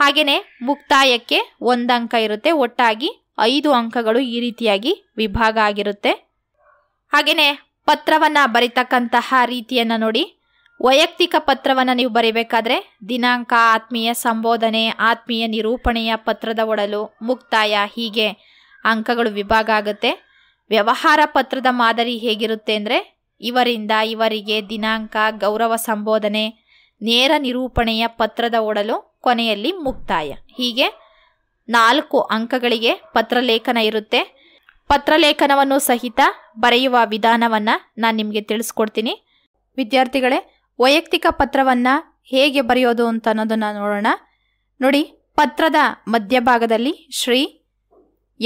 ಹಾಗೆಯೇ ಮುಕ್ತಾಯಕ್ಕೆ ಒಂದು ಅಂಕ ಇರುತ್ತೆ ಒಟ್ಟಾಗಿ ಐದು ಅಂಕಗಳು ಈ ರೀತಿಯಾಗಿ ವಿಭಾಗ ಆಗಿರುತ್ತೆ ಹಾಗೆಯೇ ಪತ್ರವನ್ನು ಬರಿತಕ್ಕಂತಹ ರೀತಿಯನ್ನು ನೋಡಿ ವೈಯಕ್ತಿಕ ಪತ್ರವನ್ನು ನೀವು ಬರೀಬೇಕಾದ್ರೆ ದಿನಾಂಕ ಆತ್ಮೀಯ ಸಂಬೋಧನೆ ಆತ್ಮೀಯ ನಿರೂಪಣೆಯ ಪತ್ರದ ಒಡಲು ಮುಕ್ತಾಯ ಹೀಗೆ ಅಂಕಗಳು ವಿಭಾಗ ಆಗುತ್ತೆ ವ್ಯವಹಾರ ಪತ್ರದ ಮಾದರಿ ಹೇಗಿರುತ್ತೆ ಅಂದರೆ ಇವರಿಂದ ಇವರಿಗೆ ದಿನಾಂಕ ಗೌರವ ಸಂಬೋಧನೆ ನೇರ ನಿರೂಪಣೆಯ ಪತ್ರದ ಒಡಲು ಕೊನೆಯಲ್ಲಿ ಮುಕ್ತಾಯ ಹೀಗೆ ನಾಲ್ಕು ಅಂಕಗಳಿಗೆ ಪತ್ರಲೇಖನ ಇರುತ್ತೆ ಪತ್ರಲೇಖನವನ್ನು ಸಹಿತ ಬರೆಯುವ ವಿಧಾನವನ್ನು ನಾನು ನಿಮಗೆ ತಿಳಿಸ್ಕೊಡ್ತೀನಿ ವಿದ್ಯಾರ್ಥಿಗಳೇ ವೈಯಕ್ತಿಕ ಪತ್ರವನ್ನು ಹೇಗೆ ಬರೆಯೋದು ಅಂತ ಅನ್ನೋದನ್ನು ನೋಡೋಣ ನೋಡಿ ಪತ್ರದ ಮಧ್ಯಭಾಗದಲ್ಲಿ ಶ್ರೀ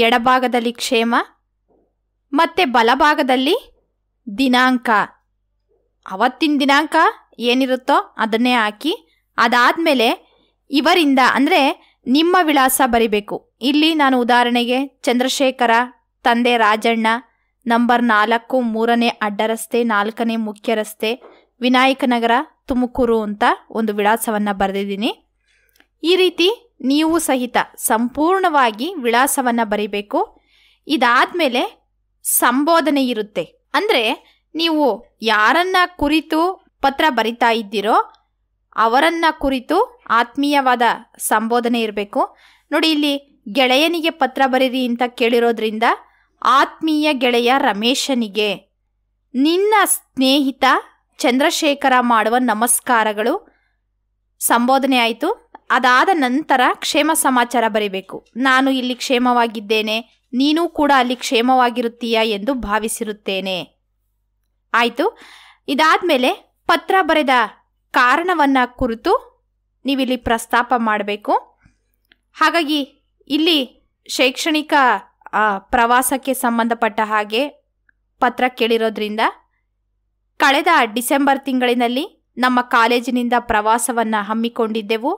ಎಡಭಾಗದಲ್ಲಿ ಕ್ಷೇಮ ಮತ್ತು ಬಲಭಾಗದಲ್ಲಿ ದಿನಾಂಕ ಅವತ್ತಿನ ದಿನಾಂಕ ಏನಿರುತ್ತೋ ಅದನ್ನೇ ಹಾಕಿ ಅದಾದಮೇಲೆ ಇವರಿಂದ ಅಂದರೆ ನಿಮ್ಮ ವಿಳಾಸ ಬರಿಬೇಕು ಇಲ್ಲಿ ನಾನು ಉದಾಹರಣೆಗೆ ಚಂದ್ರಶೇಖರ ತಂದೆ ರಾಜಣ್ಣ ನಂಬರ್ ನಾಲ್ಕು ಮೂರನೇ ಅಡ್ಡರಸ್ತೆ ನಾಲ್ಕನೇ ಮುಖ್ಯ ರಸ್ತೆ ವಿನಾಯಕನಗರ ತುಮಕೂರು ಅಂತ ಒಂದು ವಿಳಾಸವನ್ನು ಬರೆದಿದ್ದೀನಿ ಈ ರೀತಿ ನೀವು ಸಹಿತ ಸಂಪೂರ್ಣವಾಗಿ ವಿಳಾಸವನ್ನು ಬರಿಬೇಕು ಇದಾದಮೇಲೆ ಸಂಬೋಧನೆ ಇರುತ್ತೆ ಅಂದರೆ ನೀವು ಯಾರನ್ನ ಕುರಿತು ಪತ್ರ ಬರಿತಾ ಇದ್ದೀರೋ ಅವರನ್ನ ಕುರಿತು ಆತ್ಮೀಯವಾದ ಸಂಬೋಧನೆ ಇರಬೇಕು ನೋಡಿ ಇಲ್ಲಿ ಗೆಳೆಯನಿಗೆ ಪತ್ರ ಬರೀರಿ ಅಂತ ಕೇಳಿರೋದ್ರಿಂದ ಆತ್ಮೀಯ ಗೆಳೆಯ ರಮೇಶನಿಗೆ ನಿನ್ನ ಸ್ನೇಹಿತ ಚಂದ್ರಶೇಖರ ಮಾಡುವ ನಮಸ್ಕಾರಗಳು ಸಂಬೋಧನೆ ಆಯಿತು ಅದಾದ ನಂತರ ಕ್ಷೇಮ ಸಮಾಚಾರ ಬರೀಬೇಕು ನಾನು ಇಲ್ಲಿ ಕ್ಷೇಮವಾಗಿದ್ದೇನೆ ನೀನು ಕೂಡ ಅಲ್ಲಿ ಕ್ಷೇಮವಾಗಿರುತ್ತೀಯ ಎಂದು ಭಾವಿಸಿರುತ್ತೇನೆ ಆಯಿತು ಮೇಲೆ ಪತ್ರ ಬರೆದ ಕಾರಣವನ್ನು ಕುರಿತು ನೀವಿಲ್ಲಿ ಪ್ರಸ್ತಾಪ ಮಾಡಬೇಕು ಹಾಗಾಗಿ ಇಲ್ಲಿ ಶೈಕ್ಷಣಿಕ ಪ್ರವಾಸಕ್ಕೆ ಸಂಬಂಧಪಟ್ಟ ಹಾಗೆ ಪತ್ರ ಕೇಳಿರೋದ್ರಿಂದ ಕಳೆದ ಡಿಸೆಂಬರ್ ತಿಂಗಳಿನಲ್ಲಿ ನಮ್ಮ ಕಾಲೇಜಿನಿಂದ ಪ್ರವಾಸವನ್ನು ಹಮ್ಮಿಕೊಂಡಿದ್ದೆವು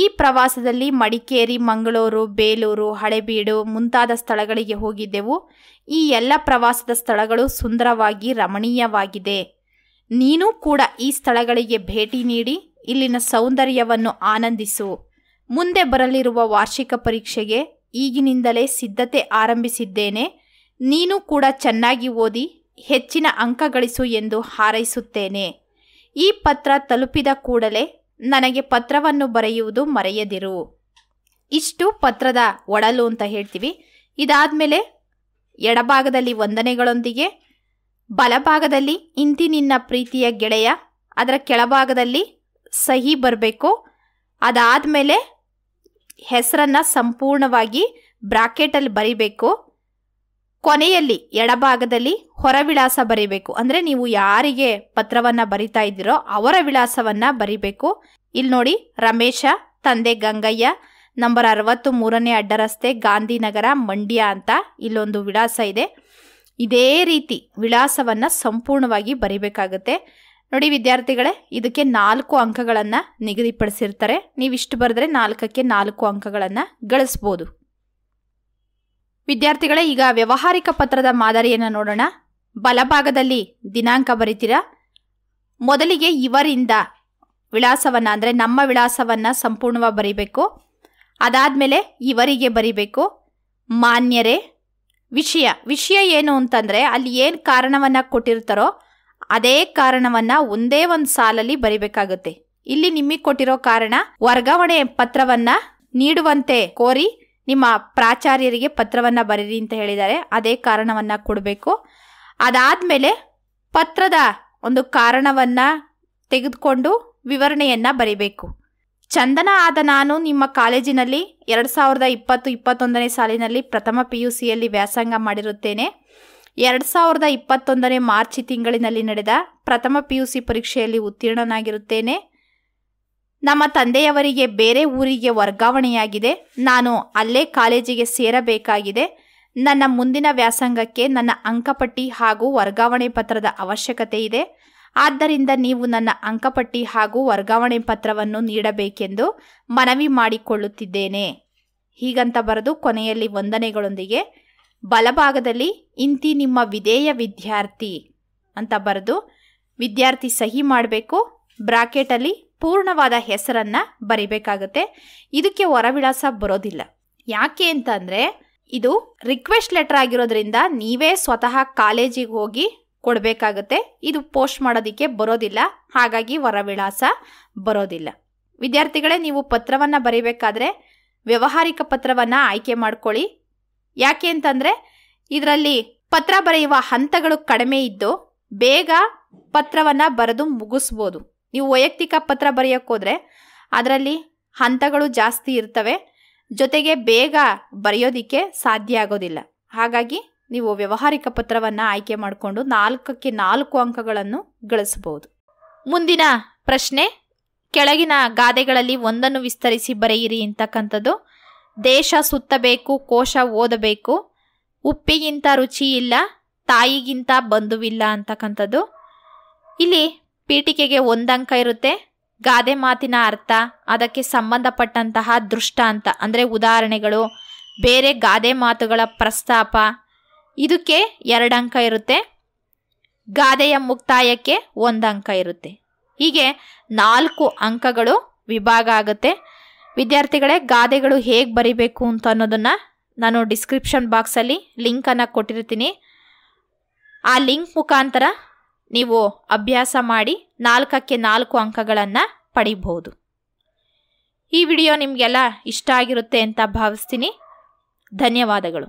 ಈ ಪ್ರವಾಸದಲ್ಲಿ ಮಡಿಕೇರಿ ಮಂಗಳೂರು ಬೇಲೂರು ಹಳೆಬೀಡು ಮುಂತಾದ ಸ್ಥಳಗಳಿಗೆ ಹೋಗಿದ್ದೆವು ಈ ಎಲ್ಲ ಪ್ರವಾಸದ ಸ್ಥಳಗಳು ಸುಂದರವಾಗಿ ರಮಣೀಯವಾಗಿದೆ ನೀನು ಕೂಡ ಈ ಸ್ಥಳಗಳಿಗೆ ಭೇಟಿ ನೀಡಿ ಇಲ್ಲಿನ ಸೌಂದರ್ಯವನ್ನು ಆನಂದಿಸು ಮುಂದೆ ಬರಲಿರುವ ವಾರ್ಷಿಕ ಪರೀಕ್ಷೆಗೆ ಈಗಿನಿಂದಲೇ ಸಿದ್ಧತೆ ಆರಂಭಿಸಿದ್ದೇನೆ ನೀನು ಕೂಡ ಚೆನ್ನಾಗಿ ಓದಿ ಹೆಚ್ಚಿನ ಅಂಕ ಗಳಿಸು ಎಂದು ಹಾರೈಸುತ್ತೇನೆ ಈ ಪತ್ರ ತಲುಪಿದ ಕೂಡಲೇ ನನಗೆ ಪತ್ರವನ್ನು ಬರೆಯುವುದು ಮರೆಯದಿರು ಇಷ್ಟು ಪತ್ರದ ಒಡಲು ಅಂತ ಹೇಳ್ತೀವಿ ಇದಾದಮೇಲೆ ಎಡಭಾಗದಲ್ಲಿ ವಂದನೆಗಳೊಂದಿಗೆ ಬಲಭಾಗದಲ್ಲಿ ಇಂತಿ ನಿನ್ನ ಪ್ರೀತಿಯ ಗೆಳೆಯ ಅದರ ಕೆಳಭಾಗದಲ್ಲಿ ಸಹಿ ಬರಬೇಕು ಅದಾದಮೇಲೆ ಹೆಸರನ್ನು ಸಂಪೂರ್ಣವಾಗಿ ಬ್ರಾಕೆಟಲ್ಲಿ ಬರಿಬೇಕು ಕೊನೆಯಲ್ಲಿ ಎಡಭಾಗದಲ್ಲಿ ಹೊರ ವಿಳಾಸ ಬರೀಬೇಕು ಅಂದರೆ ನೀವು ಯಾರಿಗೆ ಪತ್ರವನ್ನು ಬರಿತಾ ಇದ್ದೀರೋ ಅವರ ವಿಳಾಸವನ್ನು ಬರಿಬೇಕು ಇಲ್ಲಿ ನೋಡಿ ರಮೇಶ ತಂದೆ ಗಂಗಯ್ಯ ನಂಬರ್ ಅರವತ್ತು ಮೂರನೇ ಅಡ್ಡರಸ್ತೆ ಗಾಂಧಿನಗರ ಮಂಡ್ಯ ಅಂತ ಇಲ್ಲೊಂದು ವಿಳಾಸ ಇದೆ ಇದೇ ರೀತಿ ವಿಳಾಸವನ್ನು ಸಂಪೂರ್ಣವಾಗಿ ಬರಿಬೇಕಾಗುತ್ತೆ ನೋಡಿ ವಿದ್ಯಾರ್ಥಿಗಳೇ ಇದಕ್ಕೆ ನಾಲ್ಕು ಅಂಕಗಳನ್ನು ನಿಗದಿಪಡಿಸಿರ್ತಾರೆ ನೀವು ಇಷ್ಟು ಬರೆದ್ರೆ ನಾಲ್ಕಕ್ಕೆ ನಾಲ್ಕು ಅಂಕಗಳನ್ನು ಗಳಿಸ್ಬೋದು ವಿದ್ಯಾರ್ಥಿಗಳೇ ಈಗ ವ್ಯವಹಾರಿಕ ಪತ್ರದ ಮಾದರಿಯನ್ನು ನೋಡೋಣ ಬಲಭಾಗದಲ್ಲಿ ದಿನಾಂಕ ಬರಿತೀರಾ ಮೊದಲಿಗೆ ಇವರಿಂದ ವಿಳಾಸವನ್ನು ಅಂದರೆ ನಮ್ಮ ವಿಳಾಸವನ್ನು ಸಂಪೂರ್ಣವಾಗಿ ಬರೀಬೇಕು ಮೇಲೆ ಇವರಿಗೆ ಬರಿಬೇಕು ಮಾನ್ಯರೇ ವಿಷಯ ವಿಷಯ ಏನು ಅಂತಂದರೆ ಅಲ್ಲಿ ಏನು ಕಾರಣವನ್ನು ಕೊಟ್ಟಿರ್ತಾರೋ ಅದೇ ಕಾರಣವನ್ನು ಒಂದೇ ಒಂದು ಸಾಲಲ್ಲಿ ಬರಿಬೇಕಾಗುತ್ತೆ ಇಲ್ಲಿ ನಿಮಗೆ ಕೊಟ್ಟಿರೋ ಕಾರಣ ವರ್ಗಾವಣೆ ಪತ್ರವನ್ನು ನೀಡುವಂತೆ ಕೋರಿ ನಿಮ್ಮ ಪ್ರಾಚಾರ್ಯರಿಗೆ ಪತ್ರವನ್ನು ಬರೀರಿ ಅಂತ ಹೇಳಿದ್ದಾರೆ ಅದೇ ಕಾರಣವನ್ನು ಕೊಡಬೇಕು ಅದಾದ ಮೇಲೆ ಪತ್ರದ ಒಂದು ಕಾರಣವನ್ನು ತೆಗೆದುಕೊಂಡು ವಿವರಣೆಯನ್ನು ಬರೀಬೇಕು ಚಂದನ ಆದ ನಾನು ನಿಮ್ಮ ಕಾಲೇಜಿನಲ್ಲಿ ಎರಡು ಸಾವಿರದ ಇಪ್ಪತ್ತು ಇಪ್ಪತ್ತೊಂದನೇ ಸಾಲಿನಲ್ಲಿ ಪ್ರಥಮ ಪಿ ಯು ಸಿಯಲ್ಲಿ ವ್ಯಾಸಂಗ ಮಾಡಿರುತ್ತೇನೆ ಎರಡು ಸಾವಿರದ ಇಪ್ಪತ್ತೊಂದನೇ ಮಾರ್ಚ್ ತಿಂಗಳಿನಲ್ಲಿ ನಡೆದ ಪ್ರಥಮ ಪಿ ಯು ಸಿ ಪರೀಕ್ಷೆಯಲ್ಲಿ ಉತ್ತೀರ್ಣನಾಗಿರುತ್ತೇನೆ ನಮ್ಮ ತಂದೆಯವರಿಗೆ ಬೇರೆ ಊರಿಗೆ ವರ್ಗಾವಣೆಯಾಗಿದೆ ನಾನು ಅಲ್ಲೇ ಕಾಲೇಜಿಗೆ ಸೇರಬೇಕಾಗಿದೆ ನನ್ನ ಮುಂದಿನ ವ್ಯಾಸಂಗಕ್ಕೆ ನನ್ನ ಅಂಕಪಟ್ಟಿ ಹಾಗೂ ವರ್ಗಾವಣೆ ಪತ್ರದ ಅವಶ್ಯಕತೆ ಇದೆ ಆದ್ದರಿಂದ ನೀವು ನನ್ನ ಅಂಕಪಟ್ಟಿ ಹಾಗೂ ವರ್ಗಾವಣೆ ಪತ್ರವನ್ನು ನೀಡಬೇಕೆಂದು ಮನವಿ ಮಾಡಿಕೊಳ್ಳುತ್ತಿದ್ದೇನೆ ಹೀಗಂತ ಬರೆದು ಕೊನೆಯಲ್ಲಿ ವಂದನೆಗಳೊಂದಿಗೆ ಬಲಭಾಗದಲ್ಲಿ ಇಂತಿ ನಿಮ್ಮ ವಿಧೇಯ ವಿದ್ಯಾರ್ಥಿ ಅಂತ ಬರೆದು ವಿದ್ಯಾರ್ಥಿ ಸಹಿ ಮಾಡಬೇಕು ಬ್ರಾಕೆಟಲ್ಲಿ ಪೂರ್ಣವಾದ ಹೆಸರನ್ನ ಬರಿಬೇಕಾಗತ್ತೆ ಇದಕ್ಕೆ ಹೊರವಿಳಾಸ ಬರೋದಿಲ್ಲ ಯಾಕೆ ಅಂತಂದರೆ ಇದು ರಿಕ್ವೆಸ್ಟ್ ಲೆಟರ್ ಆಗಿರೋದ್ರಿಂದ ನೀವೇ ಸ್ವತಃ ಕಾಲೇಜಿಗೆ ಹೋಗಿ ಕೊಡಬೇಕಾಗತ್ತೆ ಇದು ಪೋಸ್ಟ್ ಮಾಡೋದಕ್ಕೆ ಬರೋದಿಲ್ಲ ಹಾಗಾಗಿ ಹೊರವಿಳಾಸ ಬರೋದಿಲ್ಲ ವಿದ್ಯಾರ್ಥಿಗಳೇ ನೀವು ಪತ್ರವನ್ನ ಬರೀಬೇಕಾದ್ರೆ ವ್ಯವಹಾರಿಕ ಪತ್ರವನ್ನ ಆಯ್ಕೆ ಮಾಡ್ಕೊಳ್ಳಿ ಯಾಕೆ ಅಂತಂದ್ರೆ ಇದರಲ್ಲಿ ಪತ್ರ ಬರೆಯುವ ಹಂತಗಳು ಕಡಿಮೆ ಇದ್ದು ಬೇಗ ಪತ್ರವನ್ನ ಬರೆದು ಮುಗಿಸ್ಬೋದು ನೀವು ವೈಯಕ್ತಿಕ ಪತ್ರ ಬರೆಯೋಕ್ಕೋದ್ರೆ ಅದರಲ್ಲಿ ಹಂತಗಳು ಜಾಸ್ತಿ ಇರ್ತವೆ ಜೊತೆಗೆ ಬೇಗ ಬರೆಯೋದಿಕ್ಕೆ ಸಾಧ್ಯ ಆಗೋದಿಲ್ಲ ಹಾಗಾಗಿ ನೀವು ವ್ಯವಹಾರಿಕ ಪತ್ರವನ್ನು ಆಯ್ಕೆ ಮಾಡಿಕೊಂಡು ನಾಲ್ಕಕ್ಕೆ ನಾಲ್ಕು ಅಂಕಗಳನ್ನು ಗಳಿಸಬಹುದು ಮುಂದಿನ ಪ್ರಶ್ನೆ ಕೆಳಗಿನ ಗಾದೆಗಳಲ್ಲಿ ಒಂದನ್ನು ವಿಸ್ತರಿಸಿ ಬರೆಯಿರಿ ಅಂತಕ್ಕಂಥದ್ದು ದೇಶ ಸುತ್ತಬೇಕು ಕೋಶ ಓದಬೇಕು ಉಪ್ಪಿಗಿಂತ ರುಚಿ ಇಲ್ಲ ತಾಯಿಗಿಂತ ಬಂಧುವಿಲ್ಲ ಅಂತಕ್ಕಂಥದ್ದು ಇಲ್ಲಿ ಪೀಠಿಕೆಗೆ ಒಂದಂಕ ಇರುತ್ತೆ ಗಾದೆ ಮಾತಿನ ಅರ್ಥ ಅದಕ್ಕೆ ಸಂಬಂಧಪಟ್ಟಂತಹ ದೃಷ್ಟಾಂತ ಅಂದರೆ ಉದಾಹರಣೆಗಳು ಬೇರೆ ಗಾದೆ ಮಾತುಗಳ ಪ್ರಸ್ತಾಪ ಇದಕ್ಕೆ ಎರಡಂಕ ಇರುತ್ತೆ ಗಾದೆಯ ಮುಕ್ತಾಯಕ್ಕೆ ಒಂದಂಕ ಇರುತ್ತೆ ಹೀಗೆ ನಾಲ್ಕು ಅಂಕಗಳು ವಿಭಾಗ ಆಗುತ್ತೆ ವಿದ್ಯಾರ್ಥಿಗಳೇ ಗಾದೆಗಳು ಹೇಗೆ ಬರಿಬೇಕು ಅಂತ ಅನ್ನೋದನ್ನು ನಾನು ಡಿಸ್ಕ್ರಿಪ್ಷನ್ ಬಾಕ್ಸಲ್ಲಿ ಲಿಂಕನ್ನು ಕೊಟ್ಟಿರ್ತೀನಿ ಆ ಲಿಂಕ್ ಮುಖಾಂತರ ನೀವು ಅಭ್ಯಾಸ ಮಾಡಿ ನಾಲ್ಕಕ್ಕೆ ನಾಲ್ಕು ಅಂಕಗಳನ್ನು ಪಡಿಬಹುದು ಈ ವಿಡಿಯೋ ನಿಮಗೆಲ್ಲ ಇಷ್ಟ ಆಗಿರುತ್ತೆ ಅಂತ ಭಾವಿಸ್ತೀನಿ ಧನ್ಯವಾದಗಳು